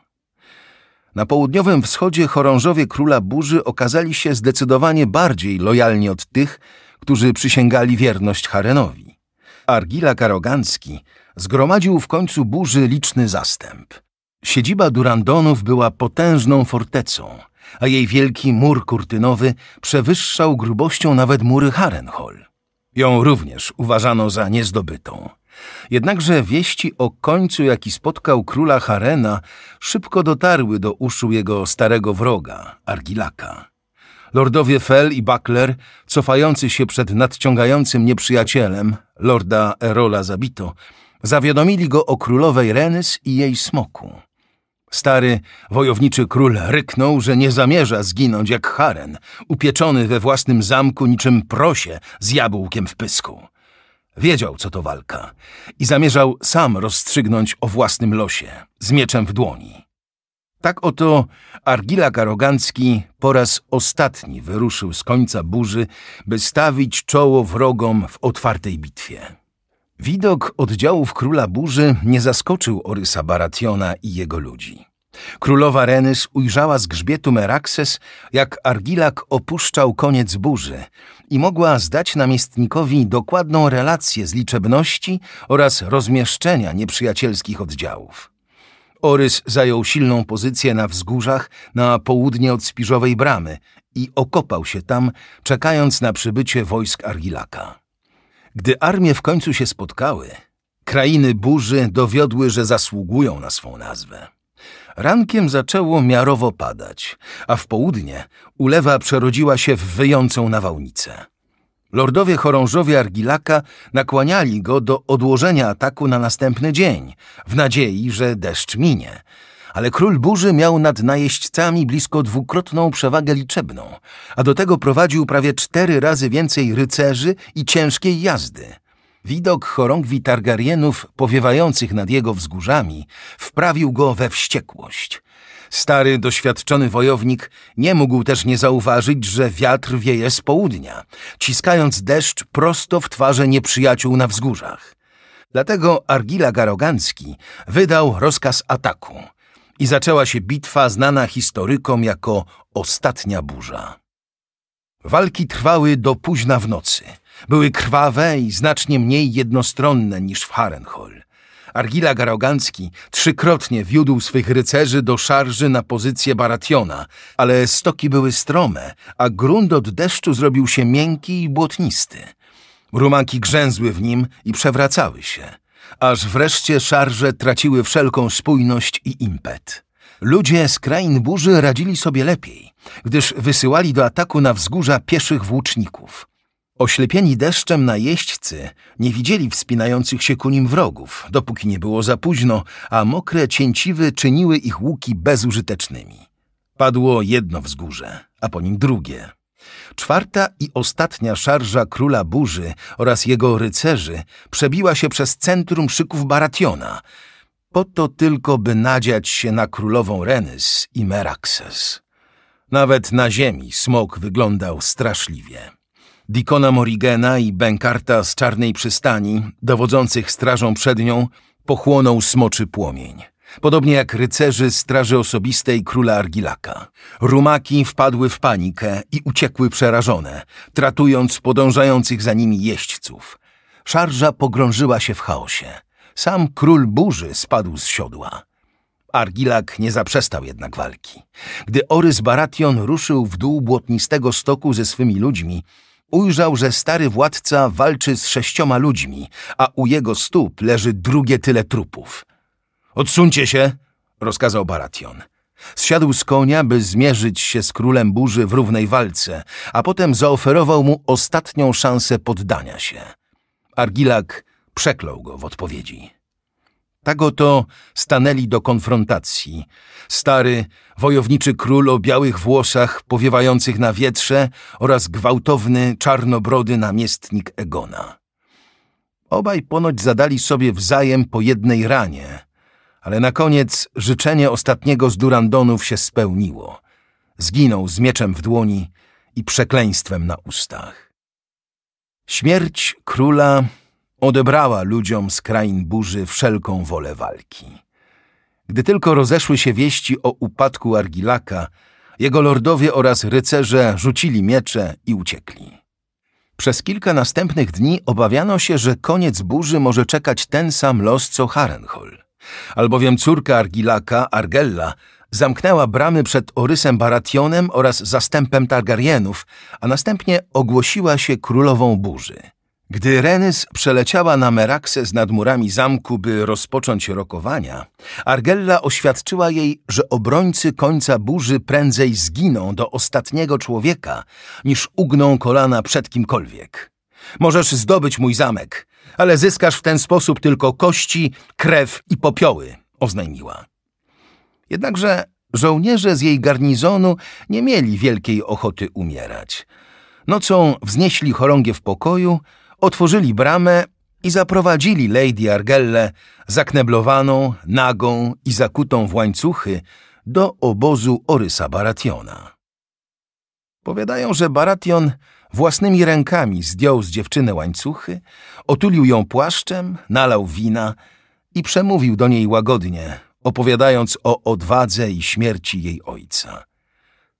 Na południowym wschodzie chorążowie króla burzy okazali się zdecydowanie bardziej lojalni od tych, którzy przysięgali wierność Harenowi. Argila Karogancki zgromadził w końcu burzy liczny zastęp. Siedziba Durandonów była potężną fortecą, a jej wielki mur kurtynowy przewyższał grubością nawet mury Harenhol. Ją również uważano za niezdobytą. Jednakże wieści o końcu, jaki spotkał króla Harena, szybko dotarły do uszu jego starego wroga, Argilaka. Lordowie Fel i Buckler, cofający się przed nadciągającym nieprzyjacielem, lorda Erola zabito, zawiadomili go o królowej Renes i jej smoku. Stary, wojowniczy król ryknął, że nie zamierza zginąć jak Haren, upieczony we własnym zamku niczym prosie z jabłkiem w pysku. Wiedział, co to walka i zamierzał sam rozstrzygnąć o własnym losie, z mieczem w dłoni. Tak oto Argila Karogancki po raz ostatni wyruszył z końca burzy, by stawić czoło wrogom w otwartej bitwie. Widok oddziałów króla burzy nie zaskoczył Orysa Barationa i jego ludzi. Królowa Renys ujrzała z grzbietu Merakses, jak Argilak opuszczał koniec burzy – i mogła zdać namiestnikowi dokładną relację z liczebności oraz rozmieszczenia nieprzyjacielskich oddziałów. Orys zajął silną pozycję na wzgórzach na południe od Spiżowej Bramy i okopał się tam, czekając na przybycie wojsk Argilaka. Gdy armie w końcu się spotkały, krainy burzy dowiodły, że zasługują na swą nazwę. Rankiem zaczęło miarowo padać, a w południe ulewa przerodziła się w wyjącą nawałnicę. Lordowie chorążowie Argilaka nakłaniali go do odłożenia ataku na następny dzień, w nadziei, że deszcz minie. Ale król burzy miał nad najeźdźcami blisko dwukrotną przewagę liczebną, a do tego prowadził prawie cztery razy więcej rycerzy i ciężkiej jazdy – Widok chorągwi Targaryenów powiewających nad jego wzgórzami wprawił go we wściekłość. Stary, doświadczony wojownik nie mógł też nie zauważyć, że wiatr wieje z południa, ciskając deszcz prosto w twarze nieprzyjaciół na wzgórzach. Dlatego Argila Garogancki wydał rozkaz ataku i zaczęła się bitwa znana historykom jako Ostatnia Burza. Walki trwały do późna w nocy – były krwawe i znacznie mniej jednostronne niż w Harrenhal. Argila Garogancki trzykrotnie wiódł swych rycerzy do szarży na pozycję Barationa, ale stoki były strome, a grunt od deszczu zrobił się miękki i błotnisty. Rumaki grzęzły w nim i przewracały się, aż wreszcie szarże traciły wszelką spójność i impet. Ludzie z krain burzy radzili sobie lepiej, gdyż wysyłali do ataku na wzgórza pieszych włóczników – Oślepieni deszczem najeźdźcy nie widzieli wspinających się ku nim wrogów, dopóki nie było za późno, a mokre cięciwy czyniły ich łuki bezużytecznymi. Padło jedno wzgórze, a po nim drugie. Czwarta i ostatnia szarża króla burzy oraz jego rycerzy przebiła się przez centrum szyków Barationa, po to tylko, by nadziać się na królową Renys i Meraxes. Nawet na ziemi smok wyglądał straszliwie. Dikona Morigena i Benkarta z Czarnej Przystani, dowodzących strażą przednią, pochłonął smoczy płomień. Podobnie jak rycerzy straży osobistej króla Argilaka. Rumaki wpadły w panikę i uciekły przerażone, tratując podążających za nimi jeźdźców. Szarża pogrążyła się w chaosie. Sam król burzy spadł z siodła. Argilak nie zaprzestał jednak walki. Gdy Orys Baration ruszył w dół błotnistego stoku ze swymi ludźmi, ujrzał, że stary władca walczy z sześcioma ludźmi, a u jego stóp leży drugie tyle trupów. Odsuńcie się! rozkazał Baration. Zsiadł z konia, by zmierzyć się z królem burzy w równej walce, a potem zaoferował mu ostatnią szansę poddania się. Argilak przeklął go w odpowiedzi. Tak oto stanęli do konfrontacji. Stary, wojowniczy król o białych włosach powiewających na wietrze oraz gwałtowny, czarnobrody namiestnik Egona. Obaj ponoć zadali sobie wzajem po jednej ranie, ale na koniec życzenie ostatniego z Durandonów się spełniło. Zginął z mieczem w dłoni i przekleństwem na ustach. Śmierć króla Odebrała ludziom z krain burzy wszelką wolę walki. Gdy tylko rozeszły się wieści o upadku Argilaka, jego lordowie oraz rycerze rzucili miecze i uciekli. Przez kilka następnych dni obawiano się, że koniec burzy może czekać ten sam los co Harenhol, albowiem córka Argilaka, Argella, zamknęła bramy przed Orysem Barationem oraz zastępem Targaryenów, a następnie ogłosiła się królową burzy – gdy Renys przeleciała na Merakses nad murami zamku, by rozpocząć rokowania, Argella oświadczyła jej, że obrońcy końca burzy prędzej zginą do ostatniego człowieka, niż ugną kolana przed kimkolwiek. Możesz zdobyć mój zamek, ale zyskasz w ten sposób tylko kości, krew i popioły, oznajmiła. Jednakże żołnierze z jej garnizonu nie mieli wielkiej ochoty umierać. Nocą wznieśli chorągiew pokoju, otworzyli bramę i zaprowadzili Lady Argelle, zakneblowaną, nagą i zakutą w łańcuchy, do obozu Orysa Barationa. Powiadają, że Baration własnymi rękami zdjął z dziewczyny łańcuchy, otulił ją płaszczem, nalał wina i przemówił do niej łagodnie, opowiadając o odwadze i śmierci jej ojca.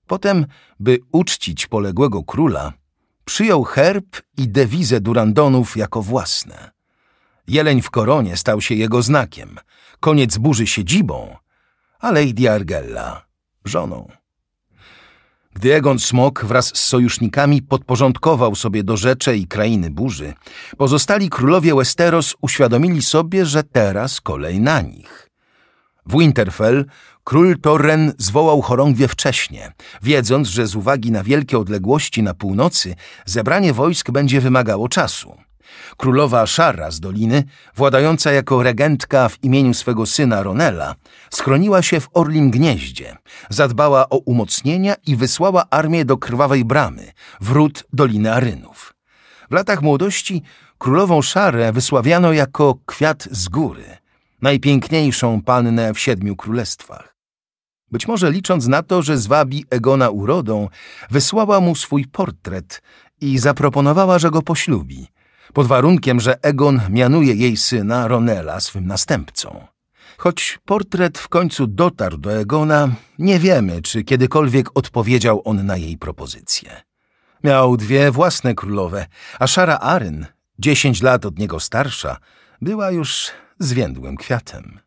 Potem, by uczcić poległego króla, przyjął herb i dewizę Durandonów jako własne. Jeleń w koronie stał się jego znakiem, koniec burzy siedzibą, a Lady Argella żoną. Gdy Egon Smok wraz z sojusznikami podporządkował sobie do rzeczy i krainy burzy, pozostali królowie Westeros uświadomili sobie, że teraz kolej na nich. W Winterfell Król Torren zwołał chorągwie wcześnie, wiedząc, że z uwagi na wielkie odległości na północy zebranie wojsk będzie wymagało czasu. Królowa Szara z Doliny, władająca jako regentka w imieniu swego syna Ronela, schroniła się w Orlim Gnieździe, zadbała o umocnienia i wysłała armię do Krwawej Bramy, wrót Doliny Arynów. W latach młodości królową Szarę wysławiano jako kwiat z góry, najpiękniejszą pannę w siedmiu królestwach. Być może licząc na to, że zwabi Egona urodą, wysłała mu swój portret i zaproponowała, że go poślubi, pod warunkiem, że Egon mianuje jej syna Ronela swym następcą. Choć portret w końcu dotarł do Egona, nie wiemy, czy kiedykolwiek odpowiedział on na jej propozycję. Miał dwie własne królowe, a Szara Aryn, dziesięć lat od niego starsza, była już zwiędłym kwiatem.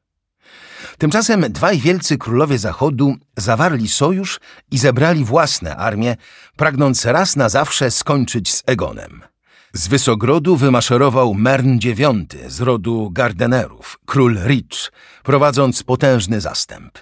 Tymczasem dwaj wielcy królowie Zachodu zawarli sojusz i zebrali własne armie, pragnąc raz na zawsze skończyć z Egonem. Z Wysogrodu wymaszerował Mern IX z rodu Gardenerów, król Rich, prowadząc potężny zastęp.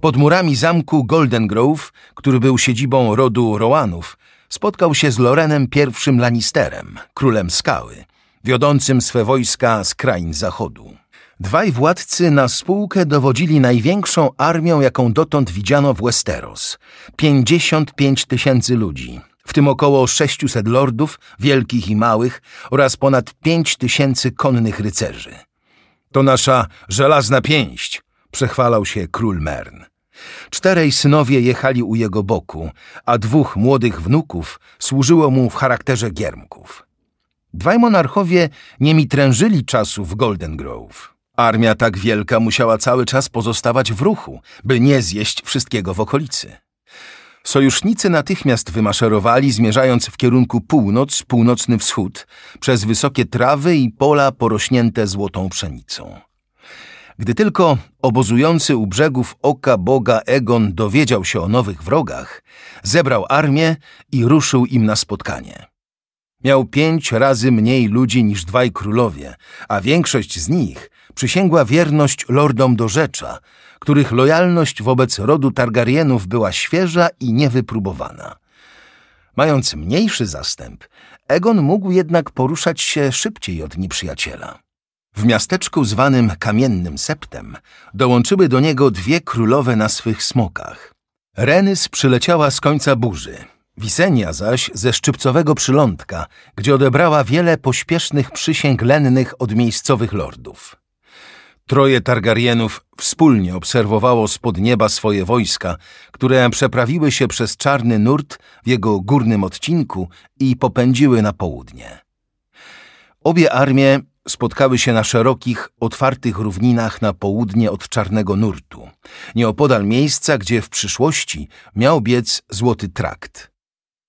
Pod murami zamku Golden Grove, który był siedzibą rodu Rowanów, spotkał się z Lorenem I Lannisterem, królem skały, wiodącym swe wojska z krain zachodu dwaj władcy na spółkę dowodzili największą armią, jaką dotąd widziano w Westeros. 55 tysięcy ludzi, w tym około 600 lordów, wielkich i małych, oraz ponad 5 tysięcy konnych rycerzy. To nasza żelazna pięść, przechwalał się król Mern. Czterej synowie jechali u jego boku, a dwóch młodych wnuków służyło mu w charakterze giermków. Dwaj monarchowie nie mitrężyli czasu w Golden Grove. Armia tak wielka musiała cały czas pozostawać w ruchu, by nie zjeść wszystkiego w okolicy. Sojusznicy natychmiast wymaszerowali, zmierzając w kierunku północ, północny wschód, przez wysokie trawy i pola porośnięte złotą pszenicą. Gdy tylko obozujący u brzegów oka Boga Egon dowiedział się o nowych wrogach, zebrał armię i ruszył im na spotkanie. Miał pięć razy mniej ludzi niż dwaj królowie, a większość z nich przysięgła wierność lordom do rzecza, których lojalność wobec rodu Targaryenów była świeża i niewypróbowana. Mając mniejszy zastęp, Egon mógł jednak poruszać się szybciej od nieprzyjaciela. W miasteczku zwanym Kamiennym Septem dołączyły do niego dwie królowe na swych smokach. Renys przyleciała z końca burzy – Wisenia zaś ze Szczypcowego Przylądka, gdzie odebrała wiele pośpiesznych przysięg lennych od miejscowych lordów. Troje Targaryenów wspólnie obserwowało spod nieba swoje wojska, które przeprawiły się przez czarny nurt w jego górnym odcinku i popędziły na południe. Obie armie spotkały się na szerokich, otwartych równinach na południe od czarnego nurtu, nieopodal miejsca, gdzie w przyszłości miał biec złoty trakt.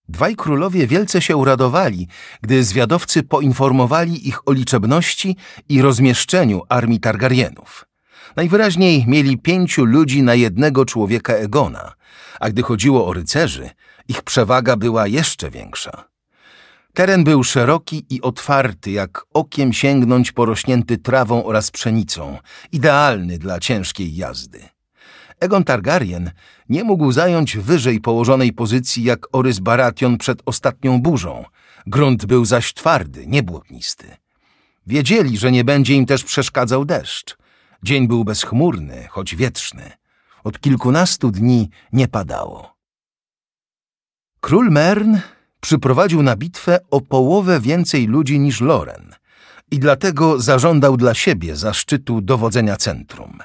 Dwaj królowie wielce się uradowali, gdy zwiadowcy poinformowali ich o liczebności i rozmieszczeniu armii Targaryenów. Najwyraźniej mieli pięciu ludzi na jednego człowieka Egona, a gdy chodziło o rycerzy, ich przewaga była jeszcze większa. Teren był szeroki i otwarty, jak okiem sięgnąć porośnięty trawą oraz pszenicą, idealny dla ciężkiej jazdy. Egon Targaryen nie mógł zająć wyżej położonej pozycji jak Orys Baratheon przed ostatnią burzą. Grunt był zaś twardy, niebłotnisty. Wiedzieli, że nie będzie im też przeszkadzał deszcz. Dzień był bezchmurny, choć wietrzny. Od kilkunastu dni nie padało. Król Mern przyprowadził na bitwę o połowę więcej ludzi niż Loren i dlatego zażądał dla siebie zaszczytu dowodzenia centrum.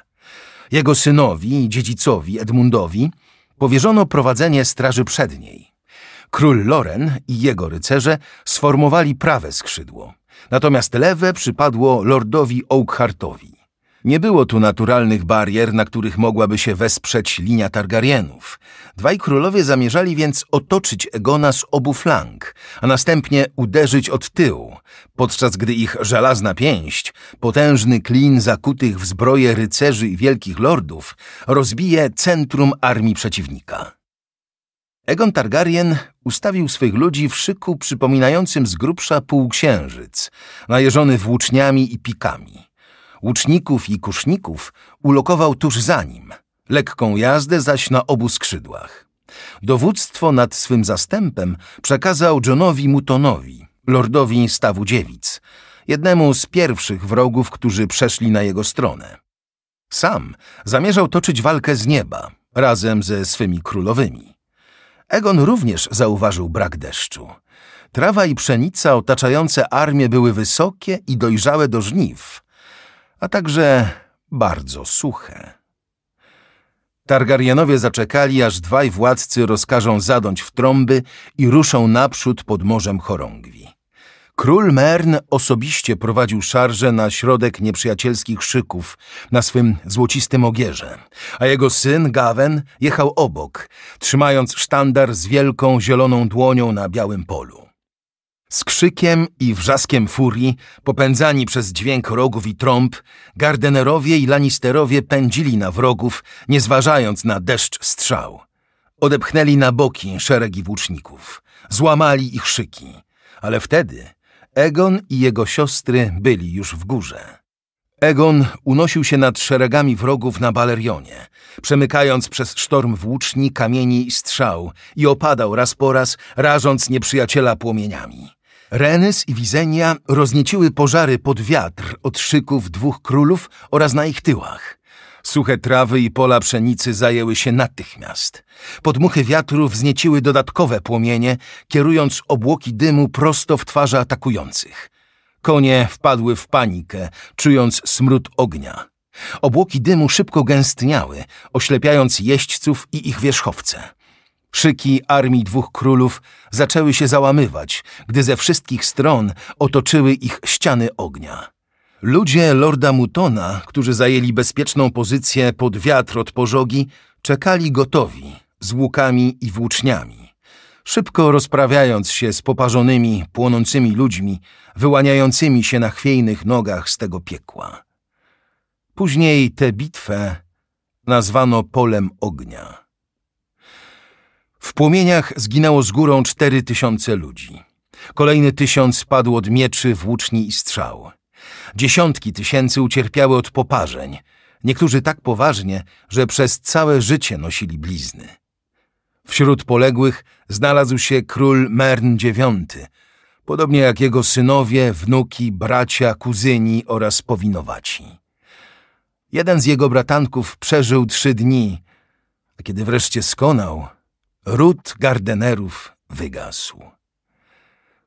Jego synowi i dziedzicowi Edmundowi powierzono prowadzenie straży przedniej. Król Loren i jego rycerze sformowali prawe skrzydło, natomiast lewe przypadło lordowi Oakhartowi. Nie było tu naturalnych barier, na których mogłaby się wesprzeć linia Targaryenów. Dwaj królowie zamierzali więc otoczyć Egona z obu flank, a następnie uderzyć od tyłu, podczas gdy ich żelazna pięść, potężny klin zakutych w zbroje rycerzy i wielkich lordów, rozbije centrum armii przeciwnika. Egon Targaryen ustawił swych ludzi w szyku przypominającym z grubsza półksiężyc, najeżony włóczniami i pikami. Łuczników i kuszników ulokował tuż za nim, lekką jazdę zaś na obu skrzydłach. Dowództwo nad swym zastępem przekazał Johnowi Mutonowi, lordowi stawu dziewic, jednemu z pierwszych wrogów, którzy przeszli na jego stronę. Sam zamierzał toczyć walkę z nieba, razem ze swymi królowymi. Egon również zauważył brak deszczu. Trawa i pszenica otaczające armię były wysokie i dojrzałe do żniw, a także bardzo suche. Targaryenowie zaczekali, aż dwaj władcy rozkażą zadąć w trąby i ruszą naprzód pod Morzem Chorągwi. Król Mern osobiście prowadził szarże na środek nieprzyjacielskich szyków na swym złocistym ogierze, a jego syn Gawen jechał obok, trzymając sztandar z wielką zieloną dłonią na białym polu. Z krzykiem i wrzaskiem furii, popędzani przez dźwięk rogów i trąb, Gardenerowie i Lannisterowie pędzili na wrogów, nie zważając na deszcz strzał. Odepchnęli na boki szeregi włóczników, złamali ich szyki, ale wtedy Egon i jego siostry byli już w górze. Egon unosił się nad szeregami wrogów na Balerionie, przemykając przez sztorm włóczni, kamieni i strzał i opadał raz po raz, rażąc nieprzyjaciela płomieniami. Renes i Wizenia roznieciły pożary pod wiatr od szyków dwóch królów oraz na ich tyłach. Suche trawy i pola pszenicy zajęły się natychmiast. Podmuchy wiatru wznieciły dodatkowe płomienie, kierując obłoki dymu prosto w twarze atakujących. Konie wpadły w panikę, czując smród ognia. Obłoki dymu szybko gęstniały, oślepiając jeźdźców i ich wierzchowce. Szyki armii dwóch królów zaczęły się załamywać, gdy ze wszystkich stron otoczyły ich ściany ognia. Ludzie lorda Mutona, którzy zajęli bezpieczną pozycję pod wiatr od pożogi, czekali gotowi, z łukami i włóczniami. Szybko rozprawiając się z poparzonymi, płonącymi ludźmi, wyłaniającymi się na chwiejnych nogach z tego piekła. Później tę bitwę nazwano polem ognia. W płomieniach zginęło z górą cztery tysiące ludzi. Kolejny tysiąc padł od mieczy, włóczni i strzał. Dziesiątki tysięcy ucierpiały od poparzeń, niektórzy tak poważnie, że przez całe życie nosili blizny. Wśród poległych znalazł się król Mern IX, podobnie jak jego synowie, wnuki, bracia, kuzyni oraz powinowaci. Jeden z jego bratanków przeżył trzy dni, a kiedy wreszcie skonał, Ród gardenerów wygasł.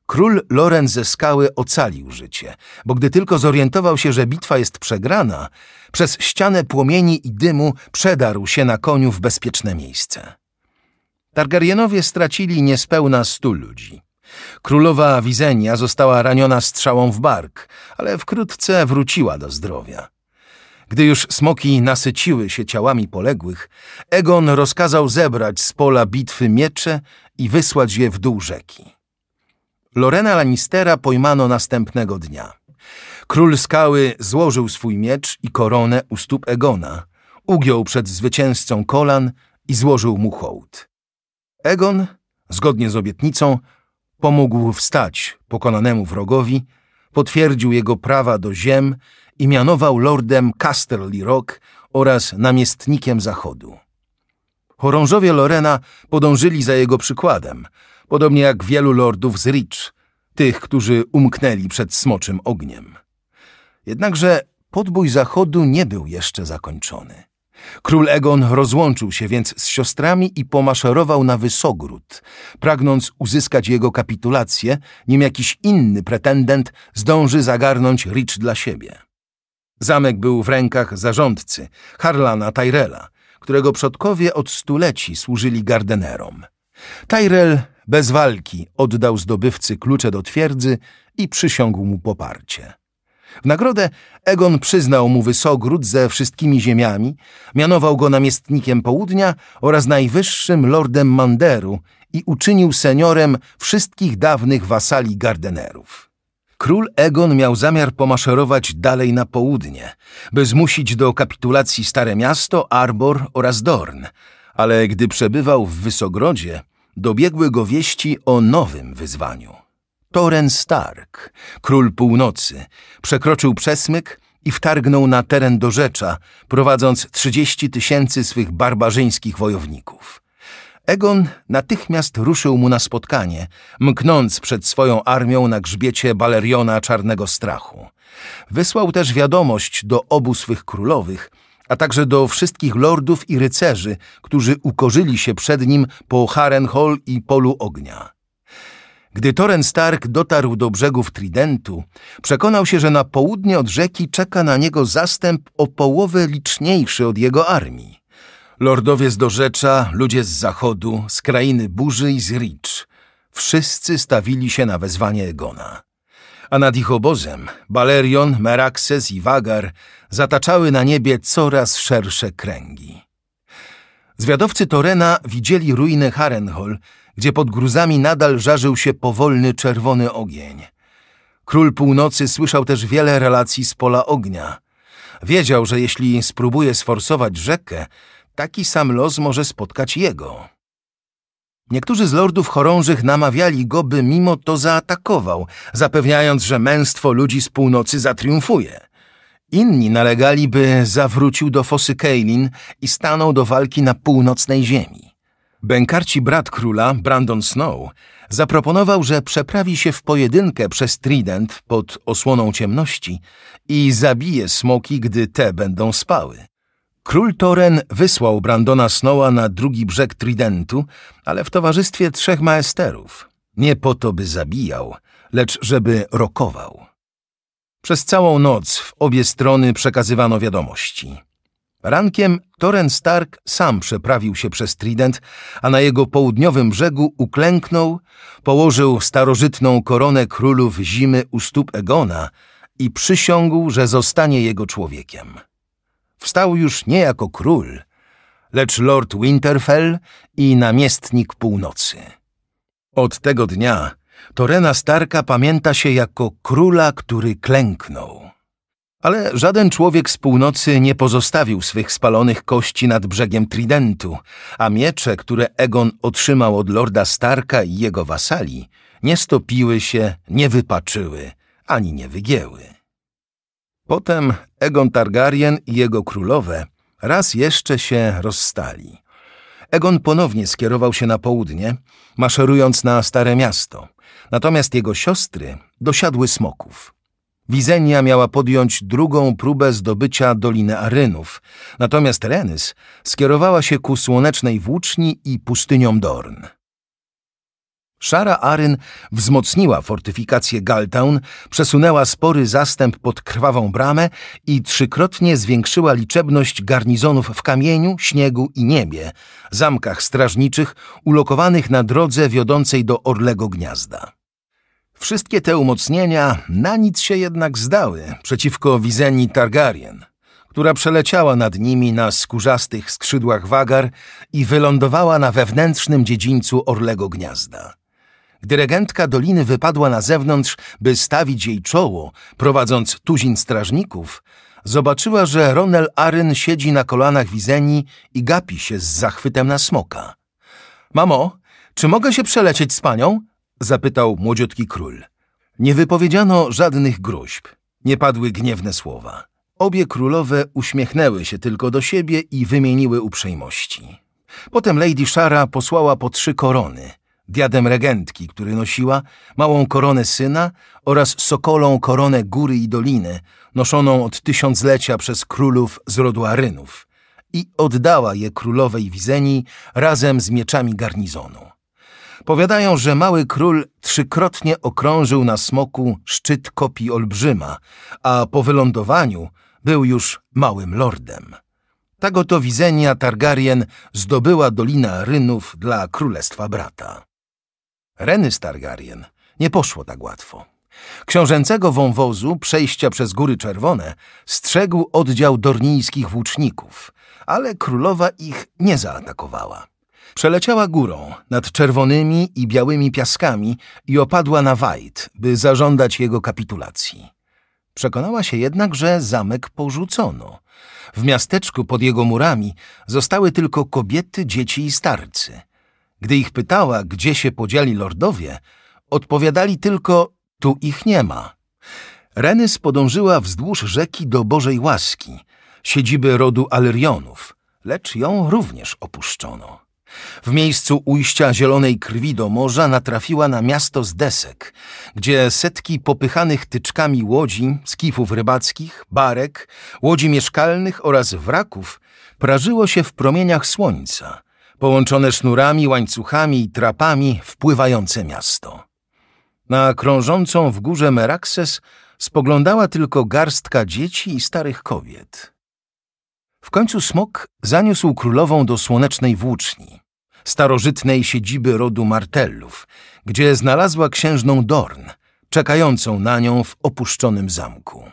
Król Loren ze skały ocalił życie, bo gdy tylko zorientował się, że bitwa jest przegrana, przez ścianę płomieni i dymu przedarł się na koniu w bezpieczne miejsce. Targaryenowie stracili niespełna stu ludzi. Królowa Wizenia została raniona strzałą w bark, ale wkrótce wróciła do zdrowia. Gdy już smoki nasyciły się ciałami poległych, Egon rozkazał zebrać z pola bitwy miecze i wysłać je w dół rzeki. Lorena Lannistera pojmano następnego dnia. Król skały złożył swój miecz i koronę u stóp Egona, ugiął przed zwycięzcą kolan i złożył mu hołd. Egon, zgodnie z obietnicą, pomógł wstać pokonanemu wrogowi, potwierdził jego prawa do ziem i mianował lordem Casterly Rock oraz namiestnikiem Zachodu. Chorążowie Lorena podążyli za jego przykładem, podobnie jak wielu lordów z Rich, tych, którzy umknęli przed smoczym ogniem. Jednakże podbój Zachodu nie był jeszcze zakończony. Król Egon rozłączył się więc z siostrami i pomaszerował na Wysogród, pragnąc uzyskać jego kapitulację, nim jakiś inny pretendent zdąży zagarnąć Rich dla siebie. Zamek był w rękach zarządcy, Harlana Tyrella, którego przodkowie od stuleci służyli gardenerom. Tyrell bez walki oddał zdobywcy klucze do twierdzy i przysiągł mu poparcie. W nagrodę Egon przyznał mu wysogród ze wszystkimi ziemiami, mianował go namiestnikiem południa oraz najwyższym lordem Manderu i uczynił seniorem wszystkich dawnych wasali gardenerów. Król Egon miał zamiar pomaszerować dalej na południe, by zmusić do kapitulacji Stare Miasto, Arbor oraz Dorn, ale gdy przebywał w Wysogrodzie, dobiegły go wieści o nowym wyzwaniu. Toren Stark, król północy, przekroczył przesmyk i wtargnął na teren do Rzecza, prowadząc 30 tysięcy swych barbarzyńskich wojowników. Egon natychmiast ruszył mu na spotkanie, mknąc przed swoją armią na grzbiecie baleriona Czarnego Strachu. Wysłał też wiadomość do obu swych królowych, a także do wszystkich lordów i rycerzy, którzy ukorzyli się przed nim po Harrenhal i Polu Ognia. Gdy Toren Stark dotarł do brzegów Tridentu, przekonał się, że na południe od rzeki czeka na niego zastęp o połowę liczniejszy od jego armii. Lordowie z Dorzecza, ludzie z zachodu, z krainy burzy i z Ricz. Wszyscy stawili się na wezwanie Egona. A nad ich obozem Balerion, Meraxes i Wagar zataczały na niebie coraz szersze kręgi. Zwiadowcy Torena widzieli ruiny Harenhol, gdzie pod gruzami nadal żarzył się powolny czerwony ogień. Król Północy słyszał też wiele relacji z pola ognia. Wiedział, że jeśli spróbuje sforsować rzekę, Taki sam los może spotkać jego. Niektórzy z lordów chorążych namawiali go, by mimo to zaatakował, zapewniając, że męstwo ludzi z północy zatriumfuje. Inni nalegali, by zawrócił do fosy Kaelin i stanął do walki na północnej ziemi. Bękarci brat króla, Brandon Snow, zaproponował, że przeprawi się w pojedynkę przez Trident pod osłoną ciemności i zabije smoki, gdy te będą spały. Król Toren wysłał Brandona Snowa na drugi brzeg Tridentu, ale w towarzystwie trzech maesterów. Nie po to, by zabijał, lecz żeby rokował. Przez całą noc w obie strony przekazywano wiadomości. Rankiem Toren Stark sam przeprawił się przez Trident, a na jego południowym brzegu uklęknął, położył starożytną koronę królów zimy u stóp Egona i przysiągł, że zostanie jego człowiekiem wstał już nie jako król, lecz lord Winterfell i namiestnik północy. Od tego dnia Torena Starka pamięta się jako króla, który klęknął. Ale żaden człowiek z północy nie pozostawił swych spalonych kości nad brzegiem Tridentu, a miecze, które Egon otrzymał od lorda Starka i jego wasali, nie stopiły się, nie wypaczyły, ani nie wygięły. Potem Egon Targaryen i jego królowe raz jeszcze się rozstali. Egon ponownie skierował się na południe, maszerując na Stare Miasto, natomiast jego siostry dosiadły smoków. Wizenia miała podjąć drugą próbę zdobycia Doliny Arynów, natomiast Renys skierowała się ku Słonecznej Włóczni i pustyniom Dorn. Szara Aryn wzmocniła fortyfikację Galtown, przesunęła spory zastęp pod krwawą bramę i trzykrotnie zwiększyła liczebność garnizonów w kamieniu, śniegu i niebie, zamkach strażniczych ulokowanych na drodze wiodącej do Orlego Gniazda. Wszystkie te umocnienia na nic się jednak zdały przeciwko Wizeni Targaryen, która przeleciała nad nimi na skórzastych skrzydłach wagar i wylądowała na wewnętrznym dziedzińcu Orlego Gniazda. Gdy regentka doliny wypadła na zewnątrz, by stawić jej czoło, prowadząc tuzin strażników, zobaczyła, że Ronel Aryn siedzi na kolanach Wizeni i gapi się z zachwytem na smoka. Mamo, czy mogę się przelecieć z panią? zapytał młodziutki król. Nie wypowiedziano żadnych gruźb, nie padły gniewne słowa. Obie królowe uśmiechnęły się tylko do siebie i wymieniły uprzejmości. Potem Lady Shara posłała po trzy korony – diadem regentki, który nosiła, małą koronę syna oraz sokolą koronę góry i doliny, noszoną od tysiąclecia przez królów z rodu Arynów i oddała je królowej Wizenii razem z mieczami garnizonu. Powiadają, że mały król trzykrotnie okrążył na smoku szczyt kopii olbrzyma, a po wylądowaniu był już małym lordem. Tak oto Wizenia Targaryen zdobyła Dolina Rynów dla królestwa brata. Reny Stargarien nie poszło tak łatwo. Książęcego wąwozu przejścia przez Góry Czerwone strzegł oddział dornijskich włóczników, ale królowa ich nie zaatakowała. Przeleciała górą nad czerwonymi i białymi piaskami i opadła na Wajt, by zażądać jego kapitulacji. Przekonała się jednak, że zamek porzucono. W miasteczku pod jego murami zostały tylko kobiety, dzieci i starcy – gdy ich pytała, gdzie się podzieli lordowie, odpowiadali tylko tu ich nie ma. Renys podążyła wzdłuż rzeki do Bożej Łaski, siedziby rodu Alyrionów, lecz ją również opuszczono. W miejscu ujścia zielonej krwi do morza natrafiła na miasto z desek, gdzie setki popychanych tyczkami łodzi, skifów rybackich, barek, łodzi mieszkalnych oraz wraków prażyło się w promieniach słońca, połączone sznurami, łańcuchami i trapami wpływające miasto. Na krążącą w górze Merakses spoglądała tylko garstka dzieci i starych kobiet. W końcu smok zaniósł królową do słonecznej włóczni, starożytnej siedziby rodu Martellów, gdzie znalazła księżną Dorn, czekającą na nią w opuszczonym zamku.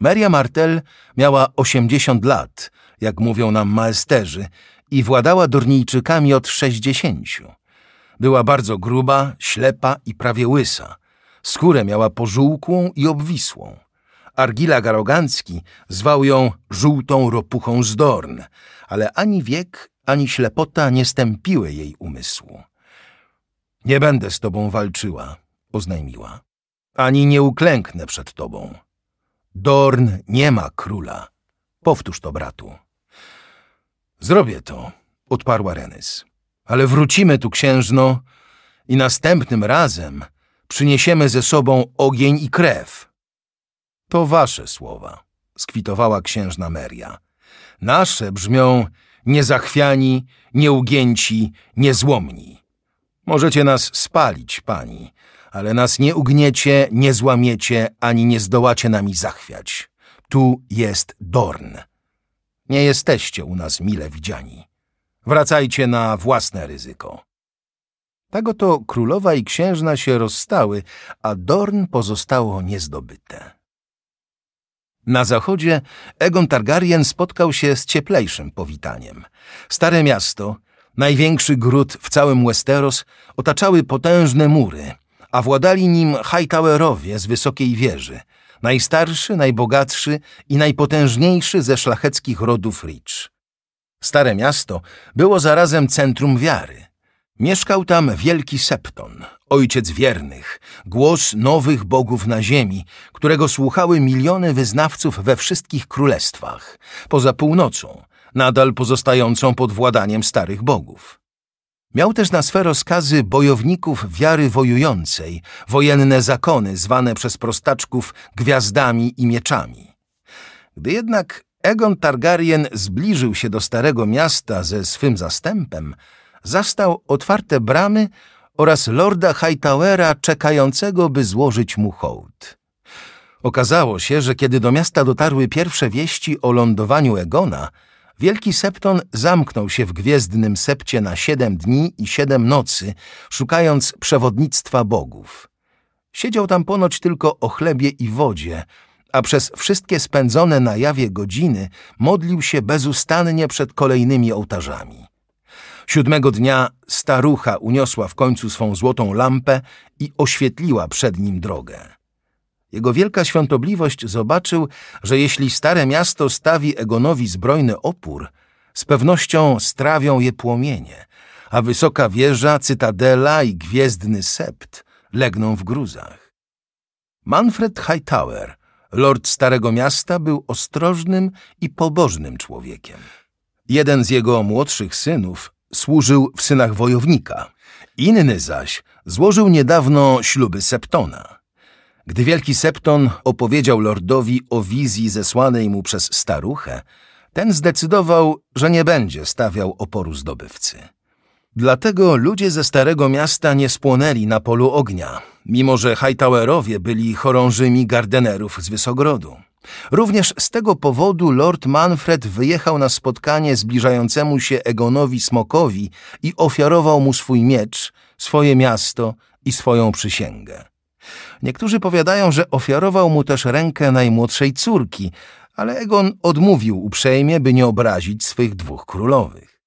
Maria Martel miała 80 lat, jak mówią nam maesterzy, i władała Dornijczykami od sześćdziesięciu. Była bardzo gruba, ślepa i prawie łysa. Skórę miała pożółkłą i obwisłą. Argila Garogancki zwał ją żółtą ropuchą z Dorn, ale ani wiek, ani ślepota nie stępiły jej umysłu. Nie będę z tobą walczyła, oznajmiła, ani nie uklęknę przed tobą. Dorn nie ma króla. Powtórz to, bratu. Zrobię to, odparła Renys. Ale wrócimy tu, księżno, i następnym razem przyniesiemy ze sobą ogień i krew. To wasze słowa, skwitowała księżna Meria. Nasze brzmią niezachwiani, nieugięci, niezłomni. Możecie nas spalić, pani, ale nas nie ugniecie, nie złamiecie, ani nie zdołacie nami zachwiać. Tu jest Dorn. Nie jesteście u nas mile widziani. Wracajcie na własne ryzyko. Tak oto królowa i księżna się rozstały, a Dorn pozostało niezdobyte. Na zachodzie Egon Targaryen spotkał się z cieplejszym powitaniem. Stare miasto, największy gród w całym Westeros, otaczały potężne mury, a władali nim Hightowerowie z wysokiej wieży – najstarszy, najbogatszy i najpotężniejszy ze szlacheckich rodów Rich. Stare miasto było zarazem centrum wiary. Mieszkał tam wielki Septon, ojciec wiernych, głos nowych bogów na ziemi, którego słuchały miliony wyznawców we wszystkich królestwach, poza północą, nadal pozostającą pod władaniem starych bogów. Miał też na swe rozkazy bojowników wiary wojującej, wojenne zakony zwane przez prostaczków gwiazdami i mieczami. Gdy jednak Egon Targaryen zbliżył się do Starego Miasta ze swym zastępem, zastał otwarte bramy oraz lorda Hightowera czekającego, by złożyć mu hołd. Okazało się, że kiedy do miasta dotarły pierwsze wieści o lądowaniu Egona, Wielki Septon zamknął się w gwiezdnym sepcie na siedem dni i siedem nocy, szukając przewodnictwa bogów. Siedział tam ponoć tylko o chlebie i wodzie, a przez wszystkie spędzone na jawie godziny modlił się bezustannie przed kolejnymi ołtarzami. Siódmego dnia starucha uniosła w końcu swą złotą lampę i oświetliła przed nim drogę. Jego wielka świątobliwość zobaczył, że jeśli stare miasto stawi Egonowi zbrojny opór, z pewnością strawią je płomienie, a wysoka wieża, cytadela i gwiezdny sept legną w gruzach. Manfred Hightower, lord Starego Miasta, był ostrożnym i pobożnym człowiekiem. Jeden z jego młodszych synów służył w synach wojownika, inny zaś złożył niedawno śluby Septona. Gdy wielki Septon opowiedział lordowi o wizji zesłanej mu przez staruchę, ten zdecydował, że nie będzie stawiał oporu zdobywcy. Dlatego ludzie ze Starego Miasta nie spłonęli na polu ognia, mimo że Hightowerowie byli chorążymi gardenerów z Wysogrodu. Również z tego powodu lord Manfred wyjechał na spotkanie zbliżającemu się Egonowi Smokowi i ofiarował mu swój miecz, swoje miasto i swoją przysięgę. Niektórzy powiadają, że ofiarował mu też rękę najmłodszej córki, ale Egon odmówił uprzejmie, by nie obrazić swych dwóch królowych.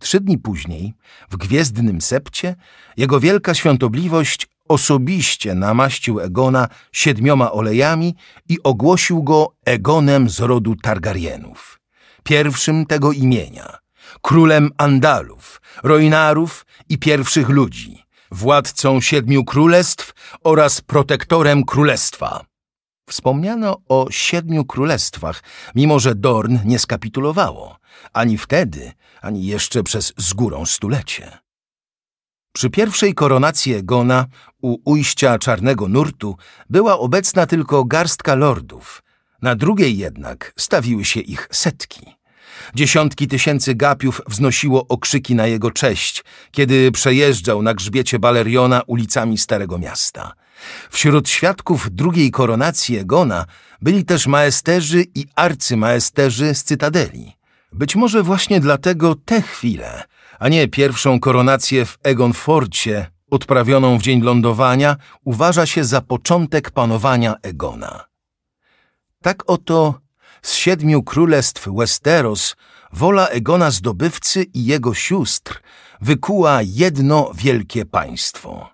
Trzy dni później, w Gwiezdnym Sepcie, jego wielka świątobliwość osobiście namaścił Egona siedmioma olejami i ogłosił go Egonem z rodu Targaryenów, pierwszym tego imienia, królem Andalów, Rojnarów i pierwszych ludzi – władcą siedmiu królestw oraz protektorem królestwa. Wspomniano o siedmiu królestwach, mimo że Dorn nie skapitulowało, ani wtedy, ani jeszcze przez z górą stulecie. Przy pierwszej koronacji Egona u ujścia Czarnego Nurtu była obecna tylko garstka lordów, na drugiej jednak stawiły się ich setki. Dziesiątki tysięcy gapiów wznosiło okrzyki na jego cześć, kiedy przejeżdżał na grzbiecie Baleriona ulicami Starego Miasta. Wśród świadków drugiej koronacji Egona byli też maesterzy i arcymaesterzy z Cytadeli. Być może właśnie dlatego te chwile, a nie pierwszą koronację w Egonforcie, odprawioną w dzień lądowania, uważa się za początek panowania Egona. Tak oto z siedmiu królestw Westeros wola Egona Zdobywcy i jego sióstr wykuła jedno wielkie państwo.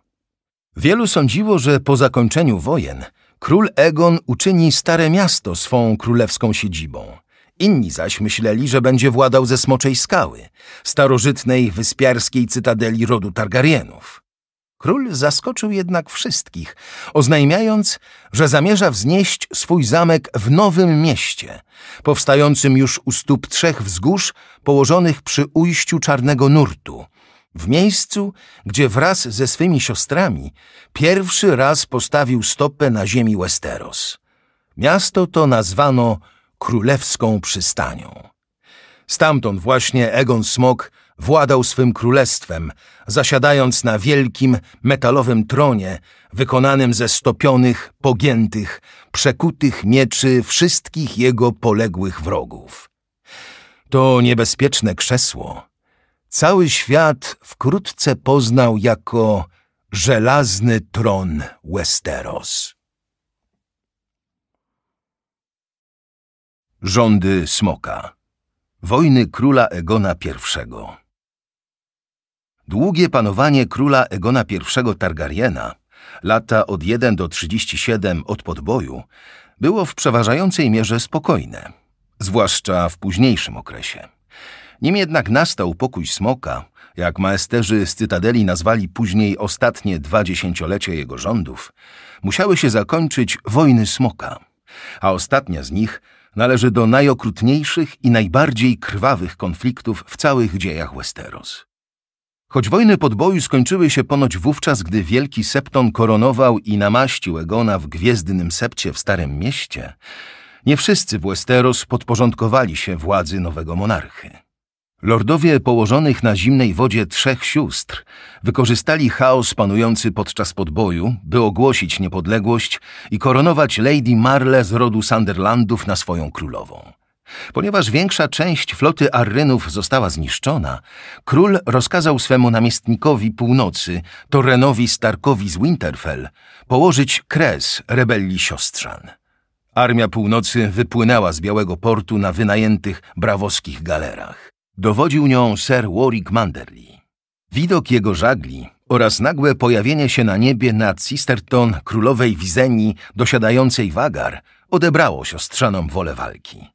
Wielu sądziło, że po zakończeniu wojen król Egon uczyni Stare Miasto swą królewską siedzibą. Inni zaś myśleli, że będzie władał ze Smoczej Skały, starożytnej wyspiarskiej cytadeli rodu Targaryenów. Król zaskoczył jednak wszystkich, oznajmiając, że zamierza wznieść swój zamek w nowym mieście, powstającym już u stóp trzech wzgórz położonych przy ujściu Czarnego Nurtu, w miejscu, gdzie wraz ze swymi siostrami pierwszy raz postawił stopę na ziemi Westeros. Miasto to nazwano Królewską Przystanią. Stamtąd właśnie Egon Smok władał swym królestwem, zasiadając na wielkim metalowym tronie, wykonanym ze stopionych, pogiętych, przekutych mieczy wszystkich jego poległych wrogów. To niebezpieczne krzesło cały świat wkrótce poznał jako żelazny tron Westeros. Rządy Smoka Wojny króla Egona I Długie panowanie króla Egona I Targaryena, lata od 1 do 37 od podboju, było w przeważającej mierze spokojne, zwłaszcza w późniejszym okresie. Nim jednak nastał pokój smoka, jak maesterzy z Cytadeli nazwali później ostatnie dwa dziesięciolecia jego rządów, musiały się zakończyć wojny smoka, a ostatnia z nich należy do najokrutniejszych i najbardziej krwawych konfliktów w całych dziejach Westeros. Choć wojny podboju skończyły się ponoć wówczas, gdy wielki septon koronował i namaścił Egona w gwiezdnym sepcie w Starym Mieście, nie wszyscy w Westeros podporządkowali się władzy nowego monarchy. Lordowie położonych na zimnej wodzie trzech sióstr wykorzystali chaos panujący podczas podboju, by ogłosić niepodległość i koronować Lady Marle z rodu Sunderlandów na swoją królową. Ponieważ większa część floty Arrynów została zniszczona, król rozkazał swemu namiestnikowi północy, Torrenowi Starkowi z Winterfell, położyć kres rebelii siostrzan. Armia północy wypłynęła z Białego Portu na wynajętych brawowskich galerach. Dowodził nią Sir Warwick Manderly. Widok jego żagli oraz nagłe pojawienie się na niebie nad Cisterton królowej Wizenii dosiadającej wagar odebrało siostrzanom wolę walki.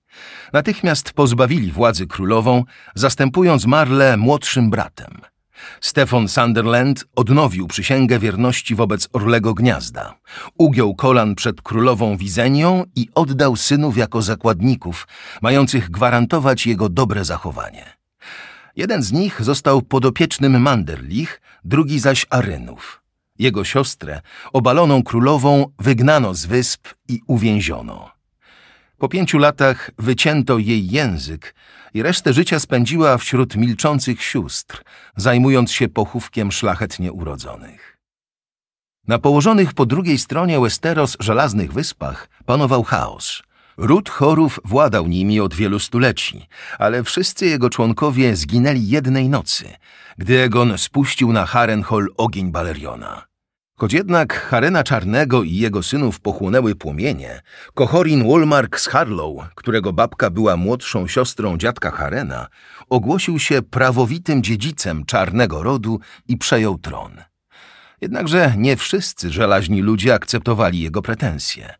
Natychmiast pozbawili władzy królową, zastępując Marle młodszym bratem. Stefan Sunderland odnowił przysięgę wierności wobec Orlego Gniazda, ugiął kolan przed królową Wizenią i oddał synów jako zakładników, mających gwarantować jego dobre zachowanie. Jeden z nich został podopiecznym Manderlich, drugi zaś Arynów. Jego siostrę, obaloną królową, wygnano z wysp i uwięziono. Po pięciu latach wycięto jej język i resztę życia spędziła wśród milczących sióstr, zajmując się pochówkiem szlachetnie urodzonych. Na położonych po drugiej stronie Westeros żelaznych wyspach panował chaos. Ród chorów władał nimi od wielu stuleci, ale wszyscy jego członkowie zginęli jednej nocy, gdy Egon spuścił na Harrenhal ogień Baleriona. Choć jednak Harena Czarnego i jego synów pochłonęły płomienie, Kochorin Wolmark z Harlow, którego babka była młodszą siostrą dziadka Harena, ogłosił się prawowitym dziedzicem Czarnego Rodu i przejął tron. Jednakże nie wszyscy żelaźni ludzie akceptowali jego pretensje.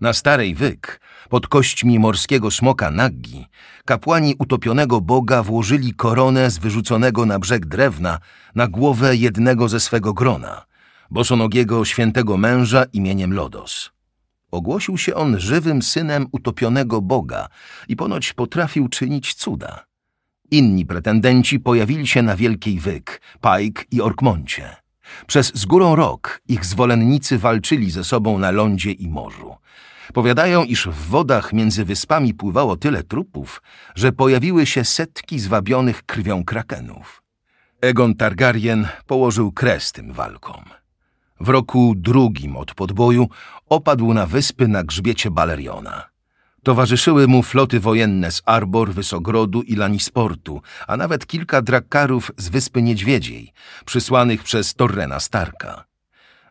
Na Starej Wyk, pod kośćmi morskiego smoka Naggi, kapłani utopionego boga włożyli koronę z wyrzuconego na brzeg drewna na głowę jednego ze swego grona – bosonogiego świętego męża imieniem Lodos. Ogłosił się on żywym synem utopionego Boga i ponoć potrafił czynić cuda. Inni pretendenci pojawili się na Wielkiej Wyk, Pajk i Orkmoncie. Przez z górą rok ich zwolennicy walczyli ze sobą na lądzie i morzu. Powiadają, iż w wodach między wyspami pływało tyle trupów, że pojawiły się setki zwabionych krwią krakenów. Egon Targaryen położył kres tym walkom. W roku drugim od podboju opadł na wyspy na grzbiecie Baleriona. Towarzyszyły mu floty wojenne z Arbor, Wysogrodu i Lanisportu, a nawet kilka drakkarów z Wyspy Niedźwiedziej, przysłanych przez Torrena Starka.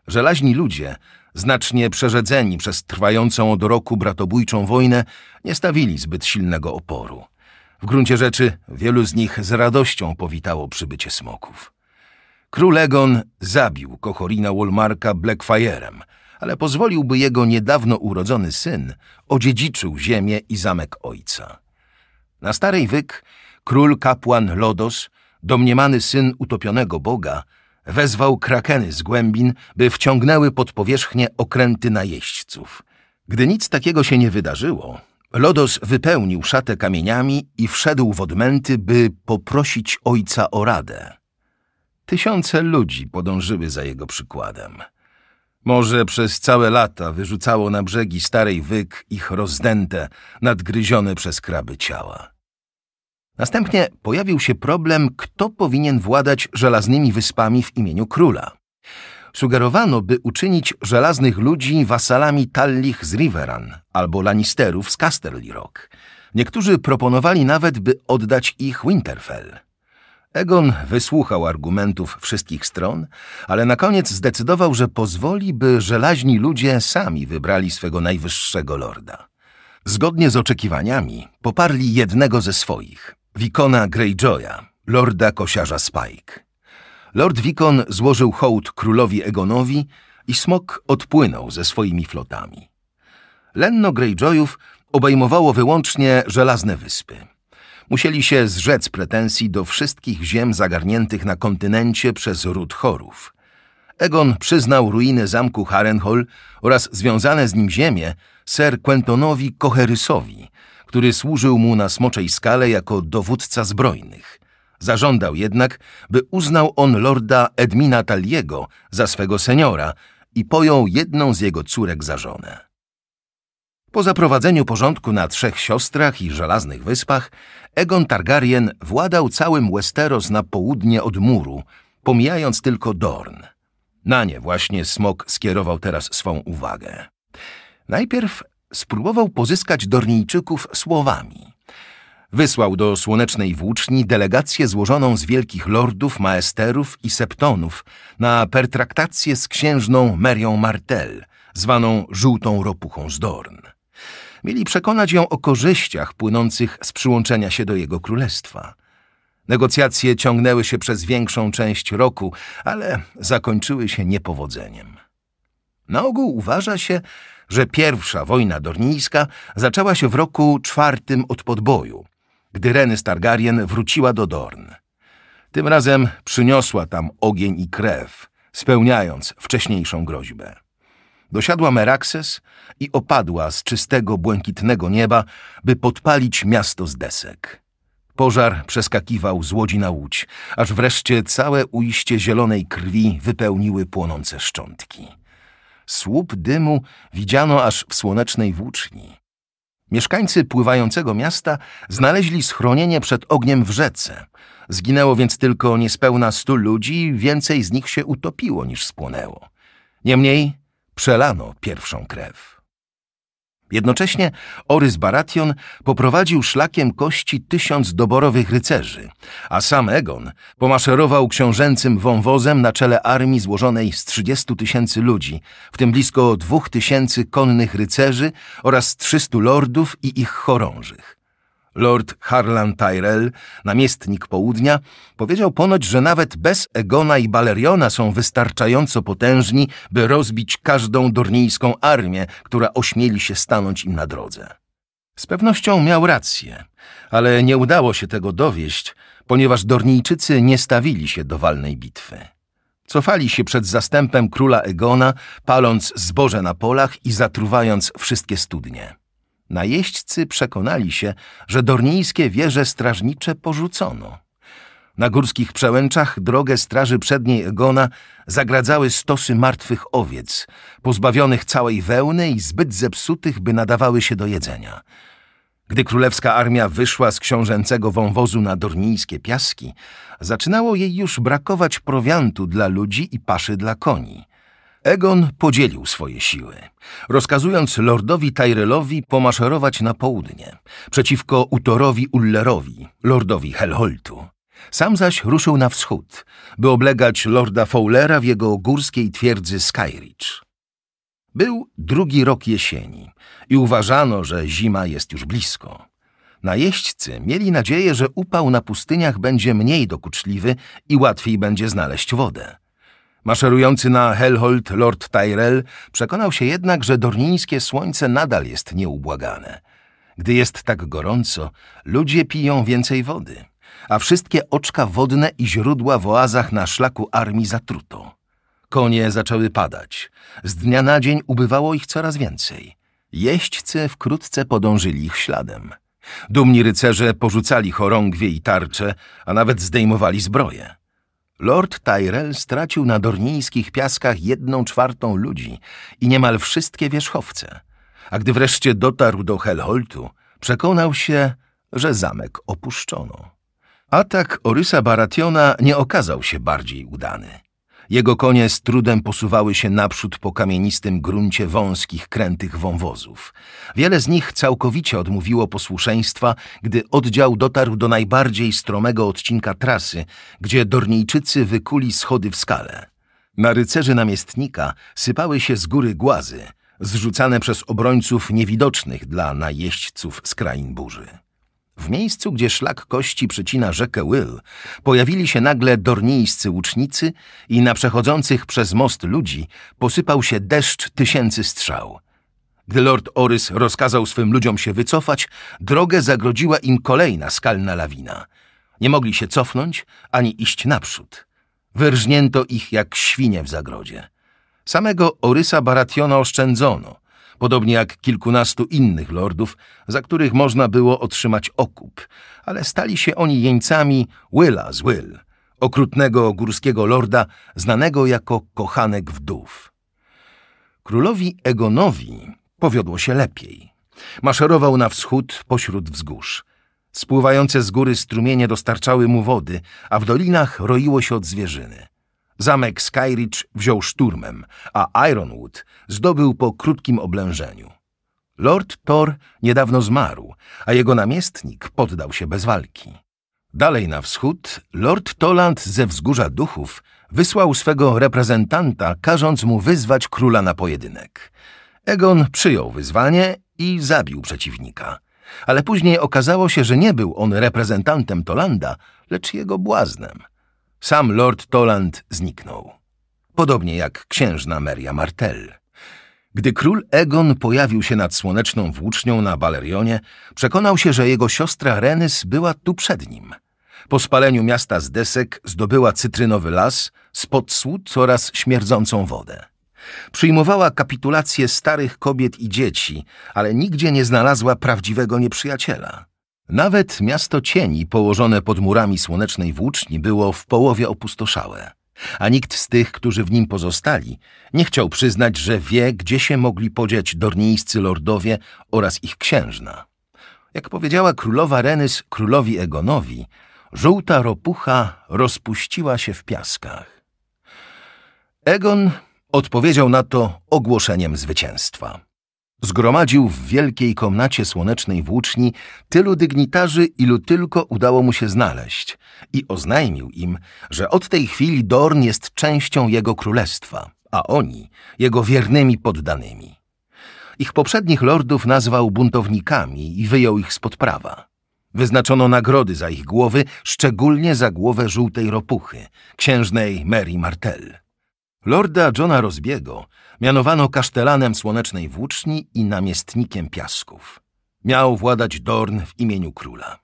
Żelaźni ludzie, znacznie przerzedzeni przez trwającą od roku bratobójczą wojnę, nie stawili zbyt silnego oporu. W gruncie rzeczy wielu z nich z radością powitało przybycie smoków. Egon zabił Kochorina Wolmarka Blackfayerem, ale pozwoliłby jego niedawno urodzony syn odziedziczył ziemię i zamek ojca. Na Starej Wyk król kapłan Lodos, domniemany syn utopionego boga, wezwał krakeny z głębin, by wciągnęły pod powierzchnię okręty najeźdźców. Gdy nic takiego się nie wydarzyło, Lodos wypełnił szatę kamieniami i wszedł w odmęty, by poprosić ojca o radę. Tysiące ludzi podążyły za jego przykładem. Morze przez całe lata wyrzucało na brzegi starej wyk ich rozdęte, nadgryzione przez kraby ciała. Następnie pojawił się problem, kto powinien władać żelaznymi wyspami w imieniu króla. Sugerowano, by uczynić żelaznych ludzi wasalami Tallich z Riveran albo Lannisterów z Casterly Rock. Niektórzy proponowali nawet, by oddać ich Winterfell. Egon wysłuchał argumentów wszystkich stron, ale na koniec zdecydował, że pozwoli, by żelazni ludzie sami wybrali swego najwyższego lorda. Zgodnie z oczekiwaniami poparli jednego ze swoich, Wikona Greyjoya, lorda kosiarza Spike. Lord Wikon złożył hołd królowi Egonowi i smok odpłynął ze swoimi flotami. Lenno Greyjoyów obejmowało wyłącznie żelazne wyspy – Musieli się zrzec pretensji do wszystkich ziem zagarniętych na kontynencie przez ród Chorów. Egon przyznał ruiny zamku Harrenhol oraz związane z nim ziemie ser Quentonowi Koherysowi, który służył mu na Smoczej Skale jako dowódca zbrojnych. Zażądał jednak, by uznał on lorda Edmina Taliego za swego seniora i pojął jedną z jego córek za żonę. Po zaprowadzeniu porządku na Trzech Siostrach i Żelaznych Wyspach, Egon Targaryen władał całym Westeros na południe od muru, pomijając tylko Dorn. Na nie właśnie Smok skierował teraz swą uwagę. Najpierw spróbował pozyskać Dornijczyków słowami. Wysłał do Słonecznej Włóczni delegację złożoną z wielkich lordów, maesterów i septonów na pertraktację z księżną Merią Martel, zwaną Żółtą Ropuchą z Dorn. Mieli przekonać ją o korzyściach płynących z przyłączenia się do jego królestwa. Negocjacje ciągnęły się przez większą część roku, ale zakończyły się niepowodzeniem. Na ogół uważa się, że pierwsza wojna dornijska zaczęła się w roku czwartym od podboju, gdy Reny Stargarien wróciła do Dorn. Tym razem przyniosła tam ogień i krew, spełniając wcześniejszą groźbę. Dosiadła Merakses i opadła z czystego, błękitnego nieba, by podpalić miasto z desek. Pożar przeskakiwał z łodzi na łódź, aż wreszcie całe ujście zielonej krwi wypełniły płonące szczątki. Słup dymu widziano aż w słonecznej włóczni. Mieszkańcy pływającego miasta znaleźli schronienie przed ogniem w rzece. Zginęło więc tylko niespełna stu ludzi, więcej z nich się utopiło niż spłonęło. Niemniej przelano pierwszą krew. Jednocześnie Orys Baration poprowadził szlakiem kości tysiąc doborowych rycerzy, a sam Egon pomaszerował książęcym wąwozem na czele armii złożonej z 30 tysięcy ludzi, w tym blisko dwóch tysięcy konnych rycerzy oraz 300 lordów i ich chorążych. Lord Harlan Tyrell, namiestnik południa, powiedział ponoć, że nawet bez Egona i Baleriona są wystarczająco potężni, by rozbić każdą dornijską armię, która ośmieli się stanąć im na drodze. Z pewnością miał rację, ale nie udało się tego dowieść, ponieważ Dornijczycy nie stawili się do walnej bitwy. Cofali się przed zastępem króla Egona, paląc zboże na polach i zatruwając wszystkie studnie. Najeźdźcy przekonali się, że dornijskie wieże strażnicze porzucono. Na górskich przełęczach drogę straży przedniej Egona zagradzały stosy martwych owiec, pozbawionych całej wełny i zbyt zepsutych, by nadawały się do jedzenia. Gdy królewska armia wyszła z książęcego wąwozu na dornijskie piaski, zaczynało jej już brakować prowiantu dla ludzi i paszy dla koni. Egon podzielił swoje siły, rozkazując lordowi Tyrellowi pomaszerować na południe, przeciwko Utorowi Ullerowi, lordowi Helholtu. Sam zaś ruszył na wschód, by oblegać lorda Fowlera w jego górskiej twierdzy Skyridge. Był drugi rok jesieni i uważano, że zima jest już blisko. Najeźdźcy mieli nadzieję, że upał na pustyniach będzie mniej dokuczliwy i łatwiej będzie znaleźć wodę. Maszerujący na Helhold Lord Tyrell przekonał się jednak, że dornińskie słońce nadal jest nieubłagane. Gdy jest tak gorąco, ludzie piją więcej wody, a wszystkie oczka wodne i źródła w oazach na szlaku armii zatruto. Konie zaczęły padać. Z dnia na dzień ubywało ich coraz więcej. Jeźdźcy wkrótce podążyli ich śladem. Dumni rycerze porzucali chorągwie i tarcze, a nawet zdejmowali zbroje. Lord Tyrell stracił na dornijskich piaskach jedną czwartą ludzi i niemal wszystkie wierzchowce. A gdy wreszcie dotarł do Helholtu, przekonał się, że zamek opuszczono. Atak Orysa Barationa nie okazał się bardziej udany. Jego konie z trudem posuwały się naprzód po kamienistym gruncie wąskich, krętych wąwozów. Wiele z nich całkowicie odmówiło posłuszeństwa, gdy oddział dotarł do najbardziej stromego odcinka trasy, gdzie Dornijczycy wykuli schody w skale. Na rycerzy namiestnika sypały się z góry głazy, zrzucane przez obrońców niewidocznych dla najeźdźców z krain burzy. W miejscu, gdzie szlak kości przycina rzekę Will, pojawili się nagle dornijscy łucznicy i na przechodzących przez most ludzi posypał się deszcz tysięcy strzał. Gdy lord Orys rozkazał swym ludziom się wycofać, drogę zagrodziła im kolejna skalna lawina. Nie mogli się cofnąć ani iść naprzód. Wyrżnięto ich jak świnie w zagrodzie. Samego Orysa Barationa oszczędzono, podobnie jak kilkunastu innych lordów, za których można było otrzymać okup, ale stali się oni jeńcami Willa z Will, okrutnego górskiego lorda znanego jako kochanek wdów. Królowi Egonowi powiodło się lepiej. Maszerował na wschód pośród wzgórz. Spływające z góry strumienie dostarczały mu wody, a w dolinach roiło się od zwierzyny. Zamek Skyridge wziął szturmem, a Ironwood zdobył po krótkim oblężeniu. Lord Thor niedawno zmarł, a jego namiestnik poddał się bez walki. Dalej na wschód Lord Toland ze wzgórza duchów wysłał swego reprezentanta, każąc mu wyzwać króla na pojedynek. Egon przyjął wyzwanie i zabił przeciwnika. Ale później okazało się, że nie był on reprezentantem Tolanda, lecz jego błaznem. Sam lord Toland zniknął. Podobnie jak księżna Maria Martel. Gdy król Egon pojawił się nad słoneczną włócznią na Balerionie, przekonał się, że jego siostra Renys była tu przed nim. Po spaleniu miasta z desek zdobyła cytrynowy las, spod słód oraz śmierdzącą wodę. Przyjmowała kapitulacje starych kobiet i dzieci, ale nigdzie nie znalazła prawdziwego nieprzyjaciela. Nawet miasto cieni położone pod murami słonecznej włóczni było w połowie opustoszałe, a nikt z tych, którzy w nim pozostali, nie chciał przyznać, że wie, gdzie się mogli podziać dornijscy lordowie oraz ich księżna. Jak powiedziała królowa Renys królowi Egonowi, żółta ropucha rozpuściła się w piaskach. Egon odpowiedział na to ogłoszeniem zwycięstwa. Zgromadził w wielkiej komnacie słonecznej włóczni tylu dygnitarzy, ilu tylko udało mu się znaleźć i oznajmił im, że od tej chwili Dorn jest częścią jego królestwa, a oni jego wiernymi poddanymi. Ich poprzednich lordów nazwał buntownikami i wyjął ich spod prawa. Wyznaczono nagrody za ich głowy, szczególnie za głowę żółtej ropuchy, księżnej Mary Martell. Lorda Johna Rozbiego mianowano kasztelanem słonecznej włóczni i namiestnikiem piasków. Miał władać Dorn w imieniu króla.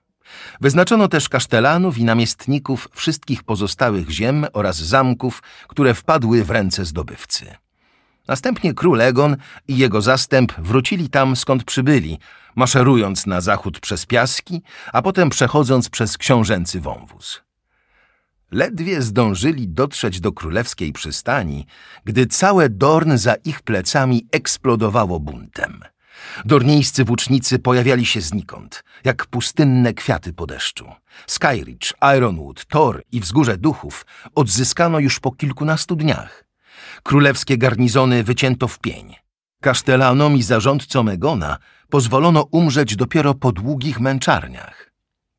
Wyznaczono też kasztelanów i namiestników wszystkich pozostałych ziem oraz zamków, które wpadły w ręce zdobywcy. Następnie król Egon i jego zastęp wrócili tam, skąd przybyli, maszerując na zachód przez piaski, a potem przechodząc przez książęcy wąwóz. Ledwie zdążyli dotrzeć do królewskiej przystani, gdy całe Dorn za ich plecami eksplodowało buntem. Dorniejscy włócznicy pojawiali się znikąd, jak pustynne kwiaty po deszczu. Skyridge, Ironwood, Tor i Wzgórze Duchów odzyskano już po kilkunastu dniach. Królewskie garnizony wycięto w pień. Kasztelanom i zarządcom Egona pozwolono umrzeć dopiero po długich męczarniach.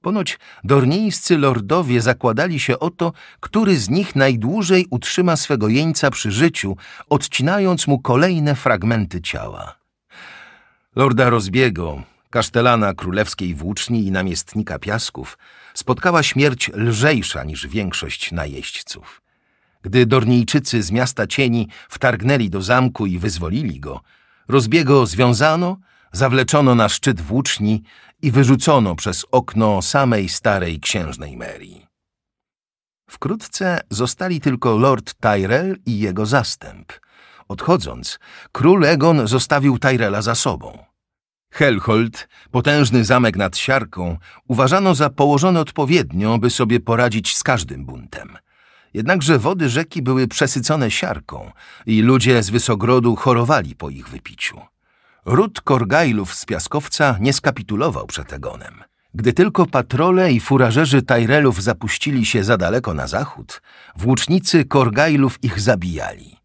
Ponoć dorniejscy lordowie zakładali się o to, który z nich najdłużej utrzyma swego jeńca przy życiu, odcinając mu kolejne fragmenty ciała. Lorda Rozbiego, kasztelana królewskiej włóczni i namiestnika piasków, spotkała śmierć lżejsza niż większość najeźdźców. Gdy Dornijczycy z miasta cieni wtargnęli do zamku i wyzwolili go, Rozbiego związano, zawleczono na szczyt włóczni, i wyrzucono przez okno samej starej księżnej Mary. Wkrótce zostali tylko lord Tyrell i jego zastęp. Odchodząc, król Egon zostawił Tyrella za sobą. Helhold, potężny zamek nad siarką, uważano za położony odpowiednio, by sobie poradzić z każdym buntem. Jednakże wody rzeki były przesycone siarką i ludzie z Wysogrodu chorowali po ich wypiciu. Ród Korgajlów z Piaskowca nie skapitulował przed Egonem. Gdy tylko patrole i furażerzy Tajrelów zapuścili się za daleko na zachód, włócznicy Korgajlów ich zabijali.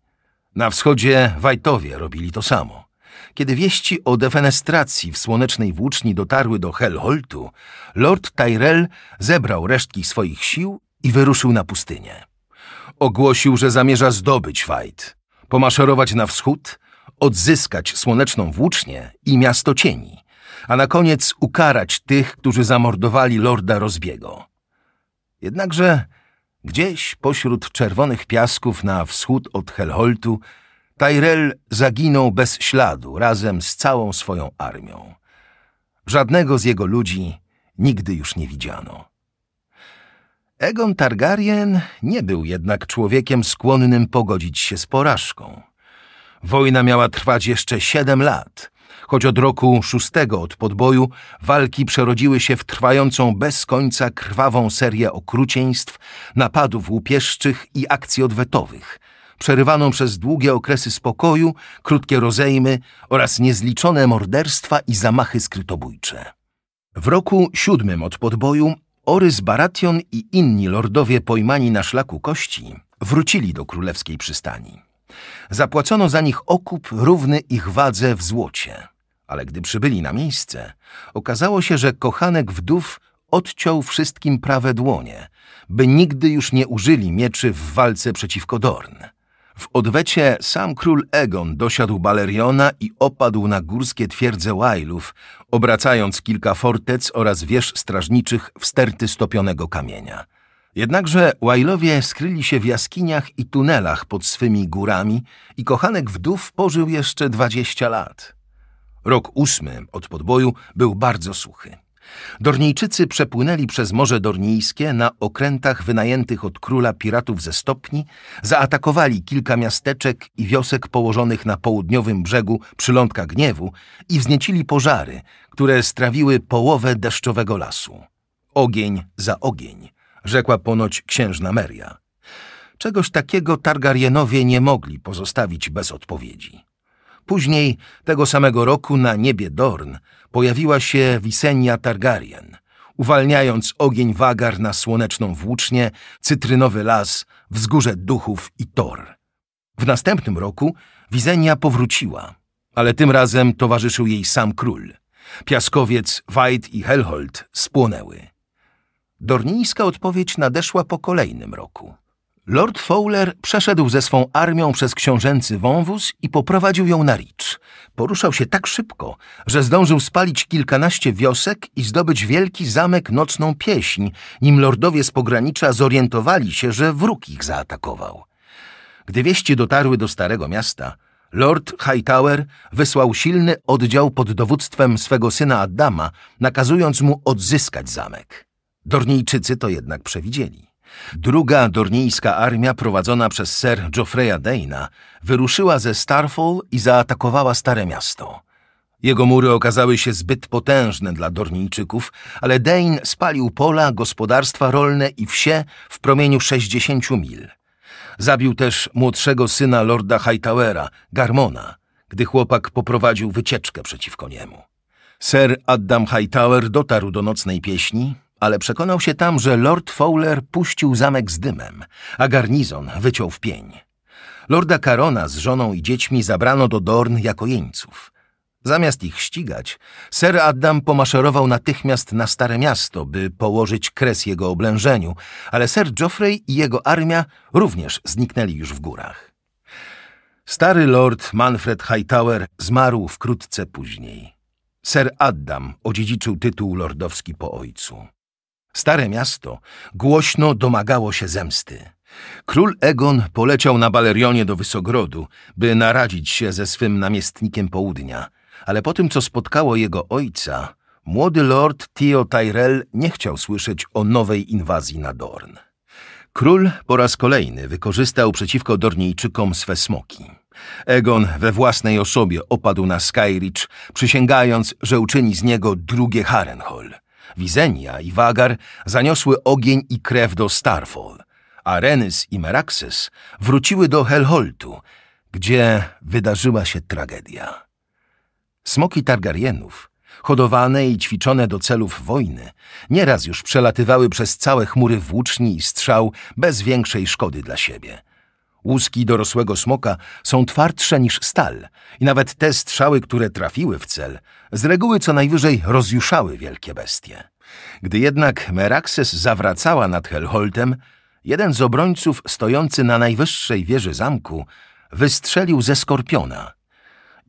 Na wschodzie Wajtowie robili to samo. Kiedy wieści o defenestracji w słonecznej włóczni dotarły do Helholtu, lord Tyrell zebrał resztki swoich sił i wyruszył na pustynię. Ogłosił, że zamierza zdobyć Wajt, pomaszerować na wschód, odzyskać słoneczną włócznię i miasto cieni, a na koniec ukarać tych, którzy zamordowali lorda Rozbiego. Jednakże gdzieś pośród czerwonych piasków na wschód od Helholtu Tyrell zaginął bez śladu razem z całą swoją armią. Żadnego z jego ludzi nigdy już nie widziano. Egon Targaryen nie był jednak człowiekiem skłonnym pogodzić się z porażką – Wojna miała trwać jeszcze siedem lat, choć od roku szóstego od podboju walki przerodziły się w trwającą bez końca krwawą serię okrucieństw, napadów łupieszczych i akcji odwetowych, przerywaną przez długie okresy spokoju, krótkie rozejmy oraz niezliczone morderstwa i zamachy skrytobójcze. W roku siódmym od podboju Orys Baration i inni lordowie pojmani na szlaku kości wrócili do królewskiej przystani. Zapłacono za nich okup równy ich wadze w złocie. Ale gdy przybyli na miejsce, okazało się, że kochanek wdów odciął wszystkim prawe dłonie, by nigdy już nie użyli mieczy w walce przeciwko Dorn. W odwecie sam król Egon dosiadł Baleriona i opadł na górskie twierdze Łajlów, obracając kilka fortec oraz wież strażniczych w sterty stopionego kamienia. Jednakże Wailowie skryli się w jaskiniach i tunelach pod swymi górami i kochanek wdów pożył jeszcze dwadzieścia lat. Rok ósmy od podboju był bardzo suchy. Dornijczycy przepłynęli przez Morze Dornijskie na okrętach wynajętych od króla piratów ze stopni, zaatakowali kilka miasteczek i wiosek położonych na południowym brzegu przylądka Gniewu i wzniecili pożary, które strawiły połowę deszczowego lasu. Ogień za ogień rzekła ponoć księżna Meria. Czegoś takiego Targaryenowie nie mogli pozostawić bez odpowiedzi. Później, tego samego roku na niebie Dorn pojawiła się Wisenia Targaryen, uwalniając ogień wagar na słoneczną włócznię, cytrynowy las, wzgórze duchów i tor. W następnym roku Wisenia powróciła, ale tym razem towarzyszył jej sam król. Piaskowiec Wajd i Helhold spłonęły. Dornińska odpowiedź nadeszła po kolejnym roku. Lord Fowler przeszedł ze swą armią przez książęcy wąwóz i poprowadził ją na Ricz. Poruszał się tak szybko, że zdążył spalić kilkanaście wiosek i zdobyć wielki zamek nocną pieśń, nim lordowie z pogranicza zorientowali się, że wróg ich zaatakował. Gdy wieści dotarły do Starego Miasta, Lord Hightower wysłał silny oddział pod dowództwem swego syna Adama, nakazując mu odzyskać zamek. Dornijczycy to jednak przewidzieli. Druga dornijska armia prowadzona przez sir Geoffreya Dana wyruszyła ze Starfall i zaatakowała Stare Miasto. Jego mury okazały się zbyt potężne dla Dornijczyków, ale Dane spalił pola, gospodarstwa rolne i wsie w promieniu 60 mil. Zabił też młodszego syna lorda Hightowera, Garmona, gdy chłopak poprowadził wycieczkę przeciwko niemu. Sir Adam Hightower dotarł do nocnej pieśni, ale przekonał się tam, że Lord Fowler puścił zamek z dymem, a garnizon wyciął w pień. Lorda Karona z żoną i dziećmi zabrano do Dorn jako jeńców. Zamiast ich ścigać, Sir Adam pomaszerował natychmiast na Stare Miasto, by położyć kres jego oblężeniu, ale Sir Geoffrey i jego armia również zniknęli już w górach. Stary lord Manfred Hightower zmarł wkrótce później. Sir Adam odziedziczył tytuł lordowski po ojcu. Stare miasto głośno domagało się zemsty. Król Egon poleciał na Balerionie do Wysogrodu, by naradzić się ze swym namiestnikiem południa, ale po tym, co spotkało jego ojca, młody lord Tio Tyrell nie chciał słyszeć o nowej inwazji na Dorn. Król po raz kolejny wykorzystał przeciwko Dornijczykom swe smoki. Egon we własnej osobie opadł na Skyridge, przysięgając, że uczyni z niego drugie Harrenhal – Wizenia i Wagar zaniosły ogień i krew do Starfall, a Renys i Meraxes wróciły do Helholtu, gdzie wydarzyła się tragedia. Smoki Targaryenów, hodowane i ćwiczone do celów wojny, nieraz już przelatywały przez całe chmury włóczni i strzał bez większej szkody dla siebie – Łuski dorosłego smoka są twardsze niż stal i nawet te strzały, które trafiły w cel, z reguły co najwyżej rozjuszały wielkie bestie. Gdy jednak Meraxes zawracała nad Helholtem, jeden z obrońców stojący na najwyższej wieży zamku wystrzelił ze skorpiona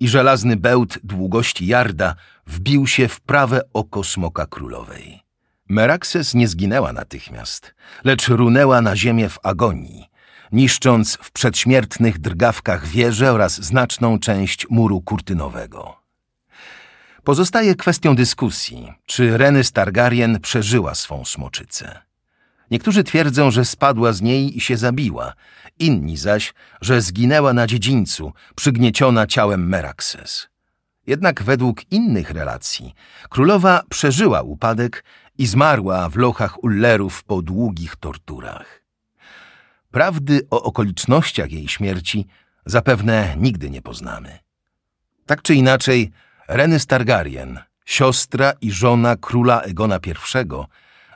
i żelazny bełt długości jarda wbił się w prawe oko smoka królowej. Meraxes nie zginęła natychmiast, lecz runęła na ziemię w agonii, niszcząc w przedśmiertnych drgawkach wieże oraz znaczną część muru kurtynowego. Pozostaje kwestią dyskusji, czy Reny Stargarien przeżyła swą smoczycę. Niektórzy twierdzą, że spadła z niej i się zabiła, inni zaś, że zginęła na dziedzińcu, przygnieciona ciałem Meraxes. Jednak według innych relacji królowa przeżyła upadek i zmarła w lochach ullerów po długich torturach. Prawdy o okolicznościach jej śmierci zapewne nigdy nie poznamy. Tak czy inaczej, Renys Targaryen, siostra i żona króla Egona I,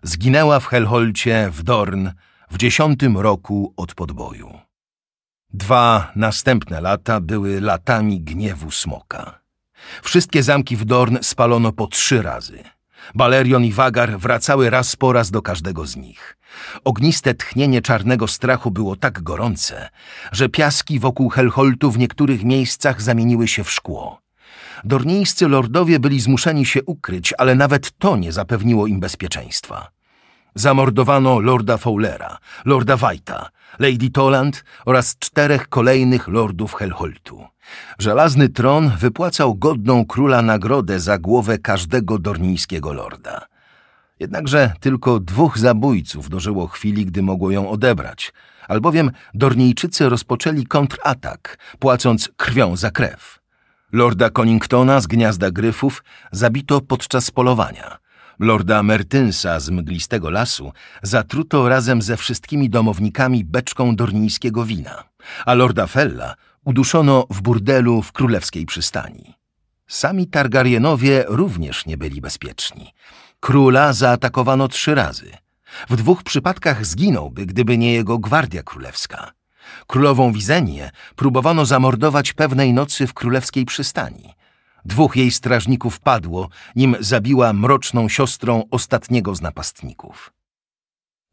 zginęła w Helholcie w Dorn w dziesiątym roku od podboju. Dwa następne lata były latami gniewu smoka. Wszystkie zamki w Dorn spalono po trzy razy – Balerion i Wagar wracały raz po raz do każdego z nich. Ogniste tchnienie czarnego strachu było tak gorące, że piaski wokół Helholtu w niektórych miejscach zamieniły się w szkło. Dorniejscy lordowie byli zmuszeni się ukryć, ale nawet to nie zapewniło im bezpieczeństwa. Zamordowano lorda Fowlera, lorda Wajta, Lady Toland oraz czterech kolejnych lordów Helholtu. Żelazny tron wypłacał godną króla nagrodę za głowę każdego dornińskiego lorda. Jednakże tylko dwóch zabójców dożyło chwili, gdy mogło ją odebrać, albowiem Dornijczycy rozpoczęli kontratak, płacąc krwią za krew. Lorda Coningtona z gniazda gryfów zabito podczas polowania – Lorda Mertynsa z mglistego lasu zatruto razem ze wszystkimi domownikami beczką dornijskiego wina, a lorda Fella uduszono w burdelu w królewskiej przystani. Sami Targaryenowie również nie byli bezpieczni. Króla zaatakowano trzy razy. W dwóch przypadkach zginąłby, gdyby nie jego gwardia królewska. Królową Wizenię próbowano zamordować pewnej nocy w królewskiej przystani. Dwóch jej strażników padło, nim zabiła mroczną siostrą ostatniego z napastników.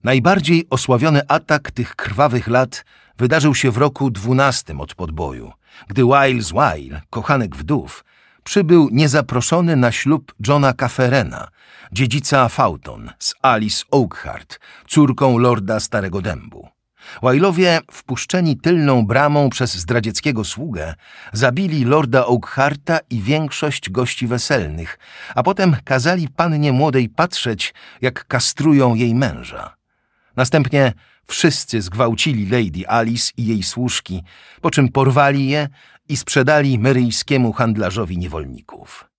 Najbardziej osławiony atak tych krwawych lat wydarzył się w roku dwunastym od podboju, gdy Wiles Wile, kochanek wdów, przybył niezaproszony na ślub Johna Caferena, dziedzica Fauton z Alice Oakhart, córką lorda Starego Dębu. Wailowie, wpuszczeni tylną bramą przez zdradzieckiego sługę, zabili lorda Oakharta i większość gości weselnych, a potem kazali pannie młodej patrzeć, jak kastrują jej męża. Następnie wszyscy zgwałcili Lady Alice i jej służki, po czym porwali je i sprzedali myryjskiemu handlarzowi niewolników.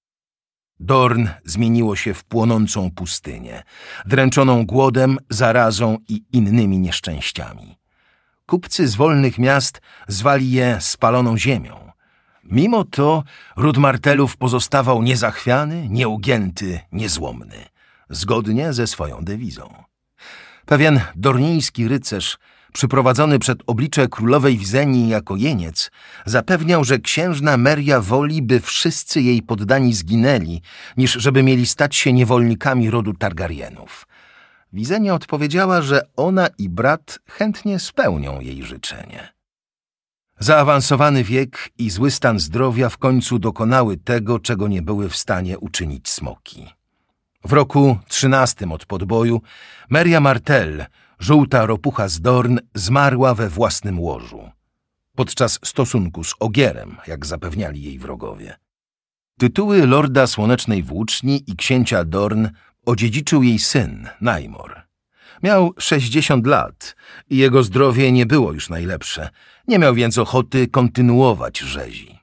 Dorn zmieniło się w płonącą pustynię, dręczoną głodem, zarazą i innymi nieszczęściami. Kupcy z wolnych miast zwali je spaloną ziemią. Mimo to Martelów pozostawał niezachwiany, nieugięty, niezłomny, zgodnie ze swoją dewizą. Pewien dornijski rycerz przyprowadzony przed oblicze królowej Wizenii jako jeniec, zapewniał, że księżna Meria woli, by wszyscy jej poddani zginęli, niż żeby mieli stać się niewolnikami rodu Targaryenów. Wizenia odpowiedziała, że ona i brat chętnie spełnią jej życzenie. Zaawansowany wiek i zły stan zdrowia w końcu dokonały tego, czego nie były w stanie uczynić smoki. W roku trzynastym od podboju Maria Martel żółta ropucha z Dorn zmarła we własnym łożu, podczas stosunku z Ogierem, jak zapewniali jej wrogowie. Tytuły lorda Słonecznej Włóczni i księcia Dorn odziedziczył jej syn, Najmor. Miał sześćdziesiąt lat i jego zdrowie nie było już najlepsze, nie miał więc ochoty kontynuować rzezi.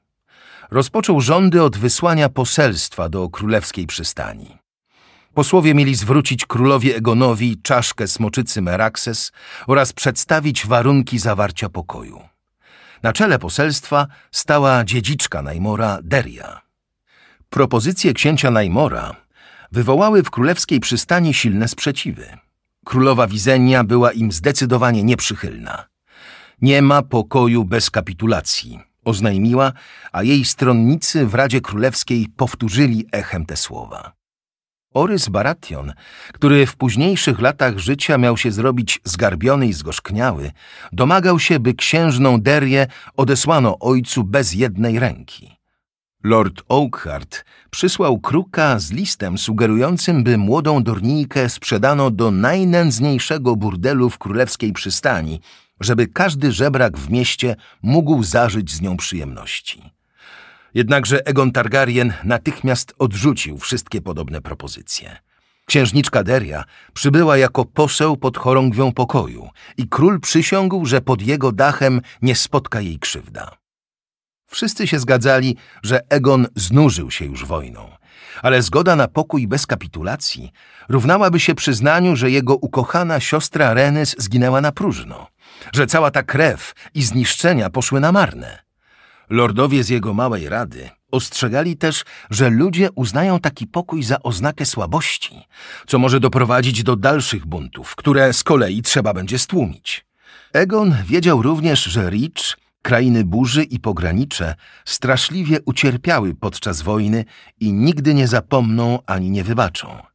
Rozpoczął rządy od wysłania poselstwa do królewskiej przystani. Posłowie mieli zwrócić królowi Egonowi czaszkę smoczycy Meraxes oraz przedstawić warunki zawarcia pokoju. Na czele poselstwa stała dziedziczka Najmora Deria. Propozycje księcia Najmora wywołały w królewskiej przystani silne sprzeciwy. Królowa Wizenia była im zdecydowanie nieprzychylna. Nie ma pokoju bez kapitulacji, oznajmiła, a jej stronnicy w Radzie Królewskiej powtórzyli echem te słowa. Orys Baration, który w późniejszych latach życia miał się zrobić zgarbiony i zgorzkniały, domagał się, by księżną Derię odesłano ojcu bez jednej ręki. Lord Oakhart przysłał kruka z listem sugerującym, by młodą Dornijkę sprzedano do najnędzniejszego burdelu w królewskiej przystani, żeby każdy żebrak w mieście mógł zażyć z nią przyjemności. Jednakże Egon Targaryen natychmiast odrzucił wszystkie podobne propozycje. Księżniczka Deria przybyła jako poseł pod chorągwią pokoju i król przysiągł, że pod jego dachem nie spotka jej krzywda. Wszyscy się zgadzali, że Egon znużył się już wojną, ale zgoda na pokój bez kapitulacji równałaby się przyznaniu, że jego ukochana siostra Renes zginęła na próżno, że cała ta krew i zniszczenia poszły na marne. Lordowie z jego małej rady ostrzegali też, że ludzie uznają taki pokój za oznakę słabości, co może doprowadzić do dalszych buntów, które z kolei trzeba będzie stłumić. Egon wiedział również, że Rich, krainy burzy i pogranicze straszliwie ucierpiały podczas wojny i nigdy nie zapomną ani nie wybaczą.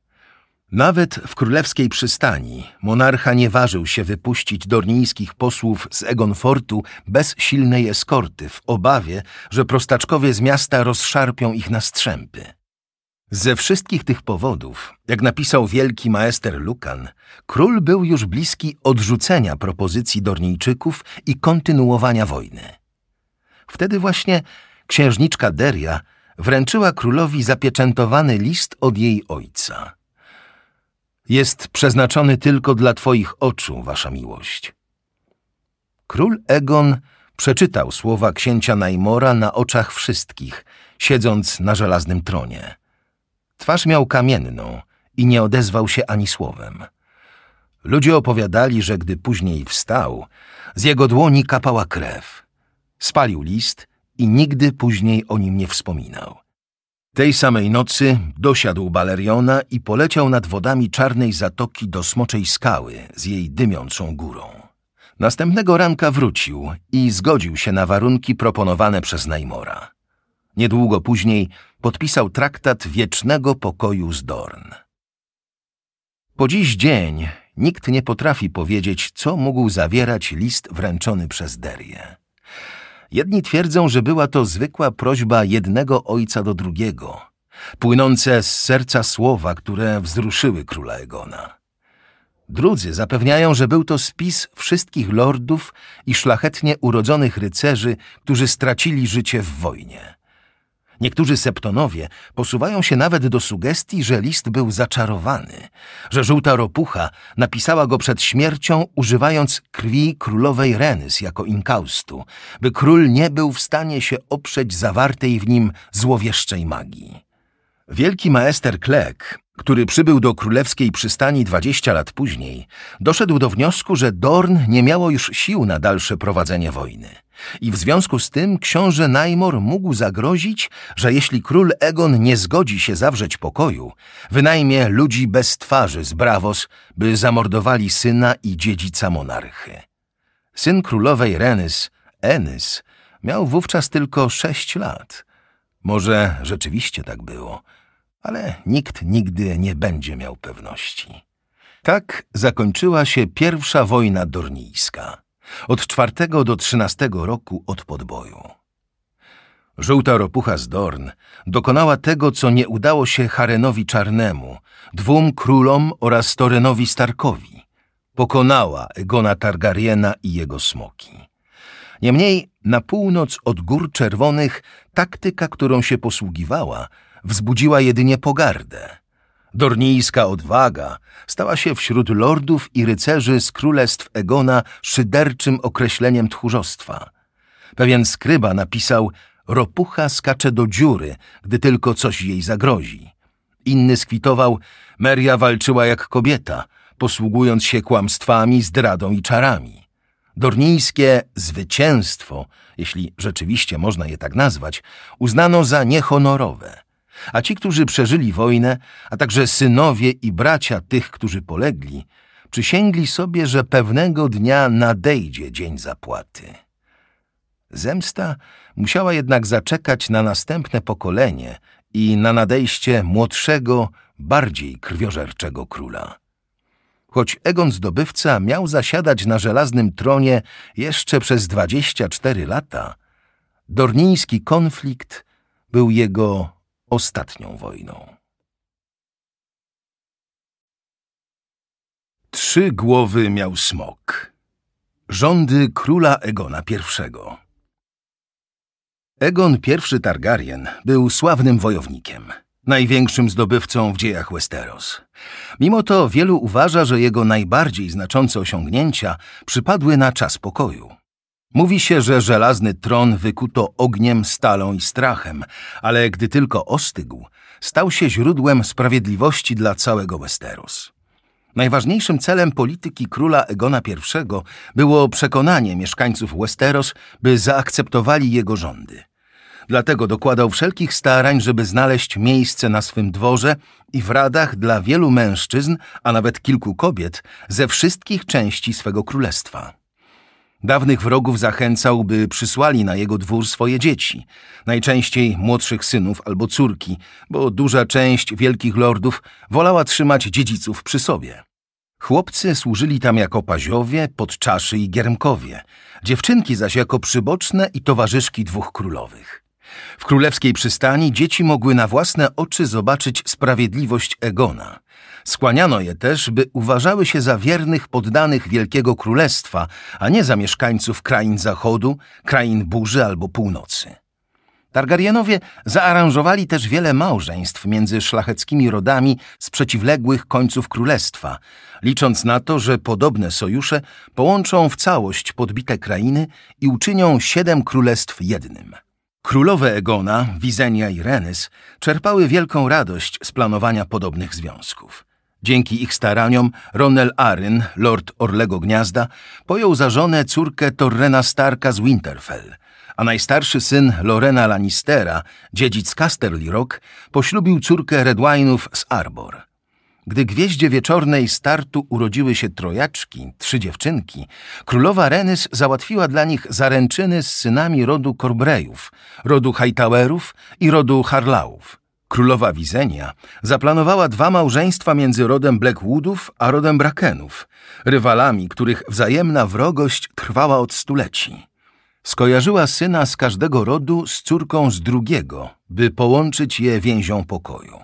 Nawet w królewskiej przystani monarcha nie ważył się wypuścić dornijskich posłów z Egonfortu bez silnej eskorty, w obawie, że prostaczkowie z miasta rozszarpią ich na strzępy. Ze wszystkich tych powodów, jak napisał wielki maester Lukan, król był już bliski odrzucenia propozycji Dornijczyków i kontynuowania wojny. Wtedy właśnie księżniczka Deria wręczyła królowi zapieczętowany list od jej ojca – jest przeznaczony tylko dla Twoich oczu, Wasza miłość. Król Egon przeczytał słowa księcia Najmora na oczach wszystkich, siedząc na żelaznym tronie. Twarz miał kamienną i nie odezwał się ani słowem. Ludzie opowiadali, że gdy później wstał, z jego dłoni kapała krew. Spalił list i nigdy później o nim nie wspominał. Tej samej nocy dosiadł baleriona i poleciał nad wodami czarnej zatoki do smoczej skały z jej dymiącą górą. Następnego ranka wrócił i zgodził się na warunki proponowane przez Najmora. Niedługo później podpisał traktat wiecznego pokoju z Dorn. Po dziś dzień nikt nie potrafi powiedzieć, co mógł zawierać list wręczony przez Derię. Jedni twierdzą, że była to zwykła prośba jednego ojca do drugiego, płynące z serca słowa, które wzruszyły króla Egona. Drudzy zapewniają, że był to spis wszystkich lordów i szlachetnie urodzonych rycerzy, którzy stracili życie w wojnie. Niektórzy septonowie posuwają się nawet do sugestii, że list był zaczarowany, że żółta ropucha napisała go przed śmiercią, używając krwi królowej Renys jako inkaustu, by król nie był w stanie się oprzeć zawartej w nim złowieszczej magii. Wielki maester Klek, który przybył do królewskiej przystani 20 lat później, doszedł do wniosku, że Dorn nie miało już sił na dalsze prowadzenie wojny. I w związku z tym książę Najmor mógł zagrozić, że jeśli król Egon nie zgodzi się zawrzeć pokoju, wynajmie ludzi bez twarzy z Bravos, by zamordowali syna i dziedzica monarchy. Syn królowej Renys, Enys, miał wówczas tylko sześć lat. Może rzeczywiście tak było, ale nikt nigdy nie będzie miał pewności. Tak zakończyła się pierwsza wojna dornijska. Od czwartego do trzynastego roku od podboju. Żółta ropucha z Dorn dokonała tego, co nie udało się Harenowi Czarnemu, dwóm królom oraz Torenowi Starkowi. Pokonała Egona Targaryena i jego smoki. Niemniej na północ od Gór Czerwonych taktyka, którą się posługiwała, wzbudziła jedynie pogardę – Dornijska odwaga stała się wśród lordów i rycerzy z królestw Egona szyderczym określeniem tchórzostwa. Pewien skryba napisał Ropucha skacze do dziury, gdy tylko coś jej zagrozi. Inny skwitował Meria walczyła jak kobieta, posługując się kłamstwami, zdradą i czarami. Dornijskie zwycięstwo, jeśli rzeczywiście można je tak nazwać, uznano za niehonorowe – a ci, którzy przeżyli wojnę, a także synowie i bracia tych, którzy polegli, przysięgli sobie, że pewnego dnia nadejdzie dzień zapłaty. Zemsta musiała jednak zaczekać na następne pokolenie i na nadejście młodszego, bardziej krwiożerczego króla. Choć Egon Zdobywca miał zasiadać na żelaznym tronie jeszcze przez 24 lata, dorniński konflikt był jego ostatnią wojną. Trzy głowy miał smok. Rządy króla Egona I. Egon I Targaryen był sławnym wojownikiem, największym zdobywcą w dziejach Westeros. Mimo to wielu uważa, że jego najbardziej znaczące osiągnięcia przypadły na czas pokoju – Mówi się, że żelazny tron wykuto ogniem, stalą i strachem, ale gdy tylko ostygł, stał się źródłem sprawiedliwości dla całego Westeros. Najważniejszym celem polityki króla Egona I było przekonanie mieszkańców Westeros, by zaakceptowali jego rządy. Dlatego dokładał wszelkich starań, żeby znaleźć miejsce na swym dworze i w radach dla wielu mężczyzn, a nawet kilku kobiet ze wszystkich części swego królestwa. Dawnych wrogów zachęcał, by przysłali na jego dwór swoje dzieci, najczęściej młodszych synów albo córki, bo duża część wielkich lordów wolała trzymać dziedziców przy sobie. Chłopcy służyli tam jako paziowie, podczaszy i giermkowie, dziewczynki zaś jako przyboczne i towarzyszki dwóch królowych. W królewskiej przystani dzieci mogły na własne oczy zobaczyć sprawiedliwość Egona – Skłaniano je też, by uważały się za wiernych poddanych Wielkiego Królestwa, a nie za mieszkańców krain zachodu, krain burzy albo północy. Targaryenowie zaaranżowali też wiele małżeństw między szlacheckimi rodami z przeciwległych końców królestwa, licząc na to, że podobne sojusze połączą w całość podbite krainy i uczynią siedem królestw jednym. Królowe Egona, Wizenia i Renys czerpały wielką radość z planowania podobnych związków. Dzięki ich staraniom Ronel Arryn, lord Orlego Gniazda, pojął za żonę córkę Torrena Starka z Winterfell, a najstarszy syn Lorena Lannistera, dziedzic Casterly Rock, poślubił córkę Redwineów z Arbor. Gdy gwieździe wieczornej startu urodziły się trojaczki, trzy dziewczynki, królowa Renys załatwiła dla nich zaręczyny z synami rodu Corbrejów, rodu Hightowerów i rodu Harlałów. Królowa Wizenia zaplanowała dwa małżeństwa między rodem Blackwoodów a rodem Brakenów, rywalami, których wzajemna wrogość trwała od stuleci. Skojarzyła syna z każdego rodu z córką z drugiego, by połączyć je więzią pokoju.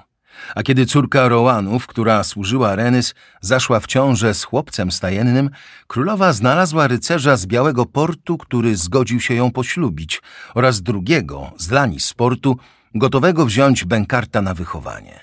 A kiedy córka Rowanów, która służyła Renys, zaszła w ciąże z chłopcem stajennym, królowa znalazła rycerza z Białego Portu, który zgodził się ją poślubić, oraz drugiego z Lani z Portu, gotowego wziąć Benkarta na wychowanie.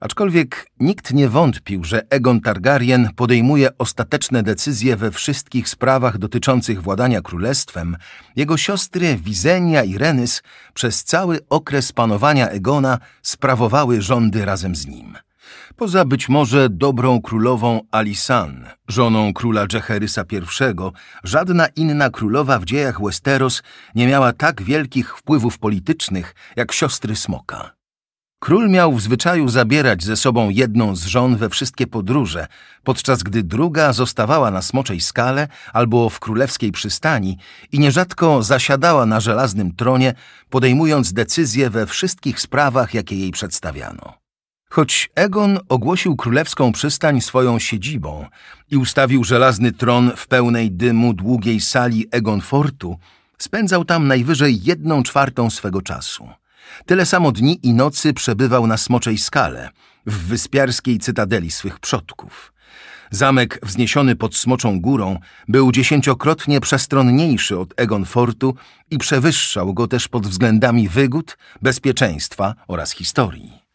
Aczkolwiek nikt nie wątpił, że Egon Targaryen podejmuje ostateczne decyzje we wszystkich sprawach dotyczących władania królestwem, jego siostry Wizenia i Renys przez cały okres panowania Egona sprawowały rządy razem z nim. Poza być może dobrą królową Alisan, żoną króla Dżeherysa I, żadna inna królowa w dziejach Westeros nie miała tak wielkich wpływów politycznych jak siostry Smoka. Król miał w zwyczaju zabierać ze sobą jedną z żon we wszystkie podróże, podczas gdy druga zostawała na smoczej skale albo w królewskiej przystani i nierzadko zasiadała na żelaznym tronie, podejmując decyzje we wszystkich sprawach, jakie jej przedstawiano. Choć Egon ogłosił królewską przystań swoją siedzibą i ustawił żelazny tron w pełnej dymu długiej sali Egonfortu, spędzał tam najwyżej jedną czwartą swego czasu. Tyle samo dni i nocy przebywał na Smoczej Skale, w wyspiarskiej cytadeli swych przodków. Zamek wzniesiony pod Smoczą Górą był dziesięciokrotnie przestronniejszy od Egonfortu i przewyższał go też pod względami wygód, bezpieczeństwa oraz historii.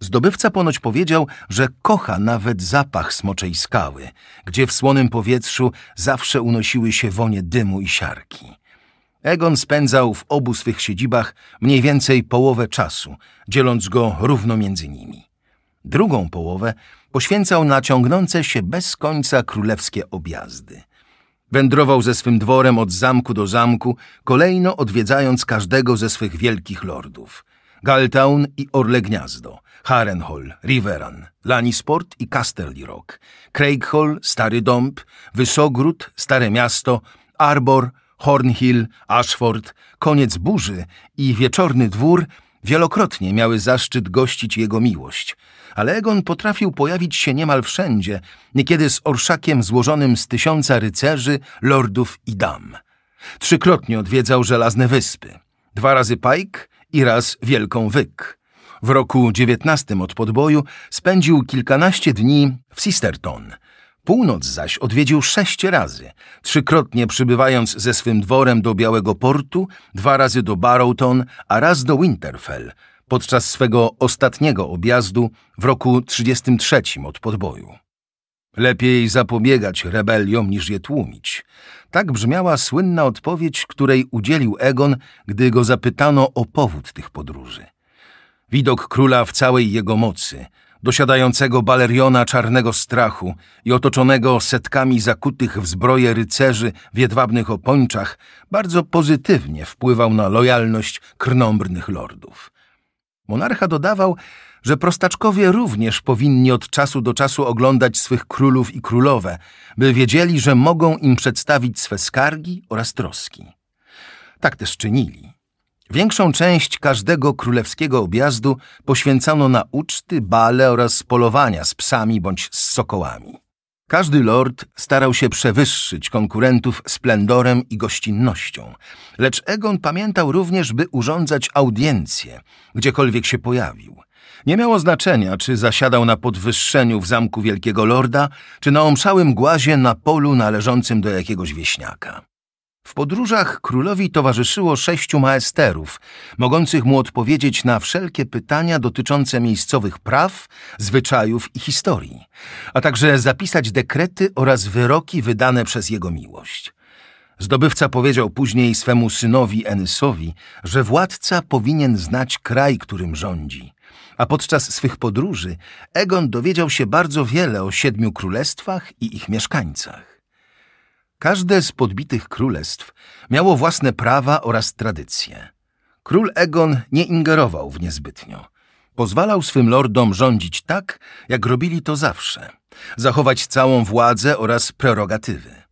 Zdobywca ponoć powiedział, że kocha nawet zapach smoczej skały, gdzie w słonym powietrzu zawsze unosiły się wonie dymu i siarki. Egon spędzał w obu swych siedzibach mniej więcej połowę czasu, dzieląc go równo między nimi. Drugą połowę poświęcał na ciągnące się bez końca królewskie objazdy. Wędrował ze swym dworem od zamku do zamku, kolejno odwiedzając każdego ze swych wielkich lordów. Galtown i Orle Gniazdo – Harrenhall, Riveran, Lanisport i Casterly Rock, Craighall, Stary Dąb, Wysogród, Stare Miasto, Arbor, Hornhill, Ashford, Koniec Burzy i Wieczorny Dwór wielokrotnie miały zaszczyt gościć jego miłość. Ale Egon potrafił pojawić się niemal wszędzie, niekiedy z orszakiem złożonym z tysiąca rycerzy, lordów i dam. Trzykrotnie odwiedzał żelazne wyspy. Dwa razy Pajk i raz Wielką Wyk. W roku dziewiętnastym od podboju spędził kilkanaście dni w Sisterton. Północ zaś odwiedził sześć razy, trzykrotnie przybywając ze swym dworem do Białego Portu, dwa razy do Barrowton, a raz do Winterfell, podczas swego ostatniego objazdu w roku 33 od podboju. Lepiej zapobiegać rebeliom niż je tłumić. Tak brzmiała słynna odpowiedź, której udzielił Egon, gdy go zapytano o powód tych podróży – Widok króla w całej jego mocy, dosiadającego baleriona czarnego strachu i otoczonego setkami zakutych w zbroje rycerzy w jedwabnych opończach, bardzo pozytywnie wpływał na lojalność krnąbrnych lordów. Monarcha dodawał, że prostaczkowie również powinni od czasu do czasu oglądać swych królów i królowe, by wiedzieli, że mogą im przedstawić swe skargi oraz troski. Tak też czynili. Większą część każdego królewskiego objazdu poświęcano na uczty, bale oraz polowania z psami bądź z sokołami. Każdy lord starał się przewyższyć konkurentów splendorem i gościnnością, lecz Egon pamiętał również, by urządzać audiencje, gdziekolwiek się pojawił. Nie miało znaczenia, czy zasiadał na podwyższeniu w zamku Wielkiego Lorda, czy na omszałym głazie na polu należącym do jakiegoś wieśniaka. W podróżach królowi towarzyszyło sześciu maesterów, mogących mu odpowiedzieć na wszelkie pytania dotyczące miejscowych praw, zwyczajów i historii, a także zapisać dekrety oraz wyroki wydane przez jego miłość. Zdobywca powiedział później swemu synowi Enysowi, że władca powinien znać kraj, którym rządzi. A podczas swych podróży Egon dowiedział się bardzo wiele o siedmiu królestwach i ich mieszkańcach. Każde z podbitych królestw miało własne prawa oraz tradycje. Król Egon nie ingerował w niezbytnio. Pozwalał swym lordom rządzić tak, jak robili to zawsze. Zachować całą władzę oraz prerogatywy.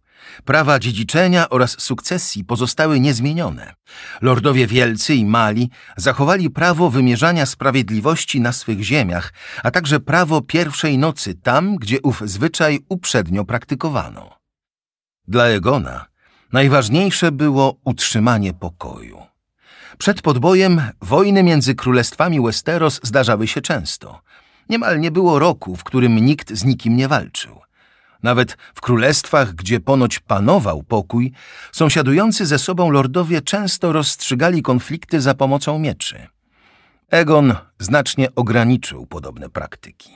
Prawa dziedziczenia oraz sukcesji pozostały niezmienione. Lordowie wielcy i mali zachowali prawo wymierzania sprawiedliwości na swych ziemiach, a także prawo pierwszej nocy tam, gdzie ów zwyczaj uprzednio praktykowano. Dla Egona najważniejsze było utrzymanie pokoju. Przed podbojem wojny między królestwami Westeros zdarzały się często. Niemal nie było roku, w którym nikt z nikim nie walczył. Nawet w królestwach, gdzie ponoć panował pokój, sąsiadujący ze sobą lordowie często rozstrzygali konflikty za pomocą mieczy. Egon znacznie ograniczył podobne praktyki.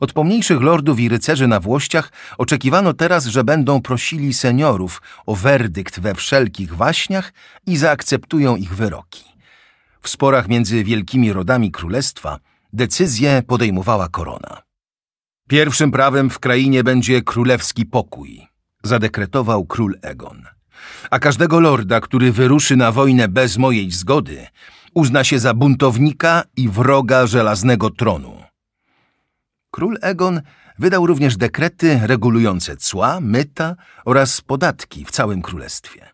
Od pomniejszych lordów i rycerzy na Włościach oczekiwano teraz, że będą prosili seniorów o werdykt we wszelkich waśniach i zaakceptują ich wyroki. W sporach między wielkimi rodami królestwa decyzję podejmowała korona. Pierwszym prawem w krainie będzie królewski pokój, zadekretował król Egon. A każdego lorda, który wyruszy na wojnę bez mojej zgody, uzna się za buntownika i wroga żelaznego tronu. Król Egon wydał również dekrety regulujące cła, myta oraz podatki w całym królestwie.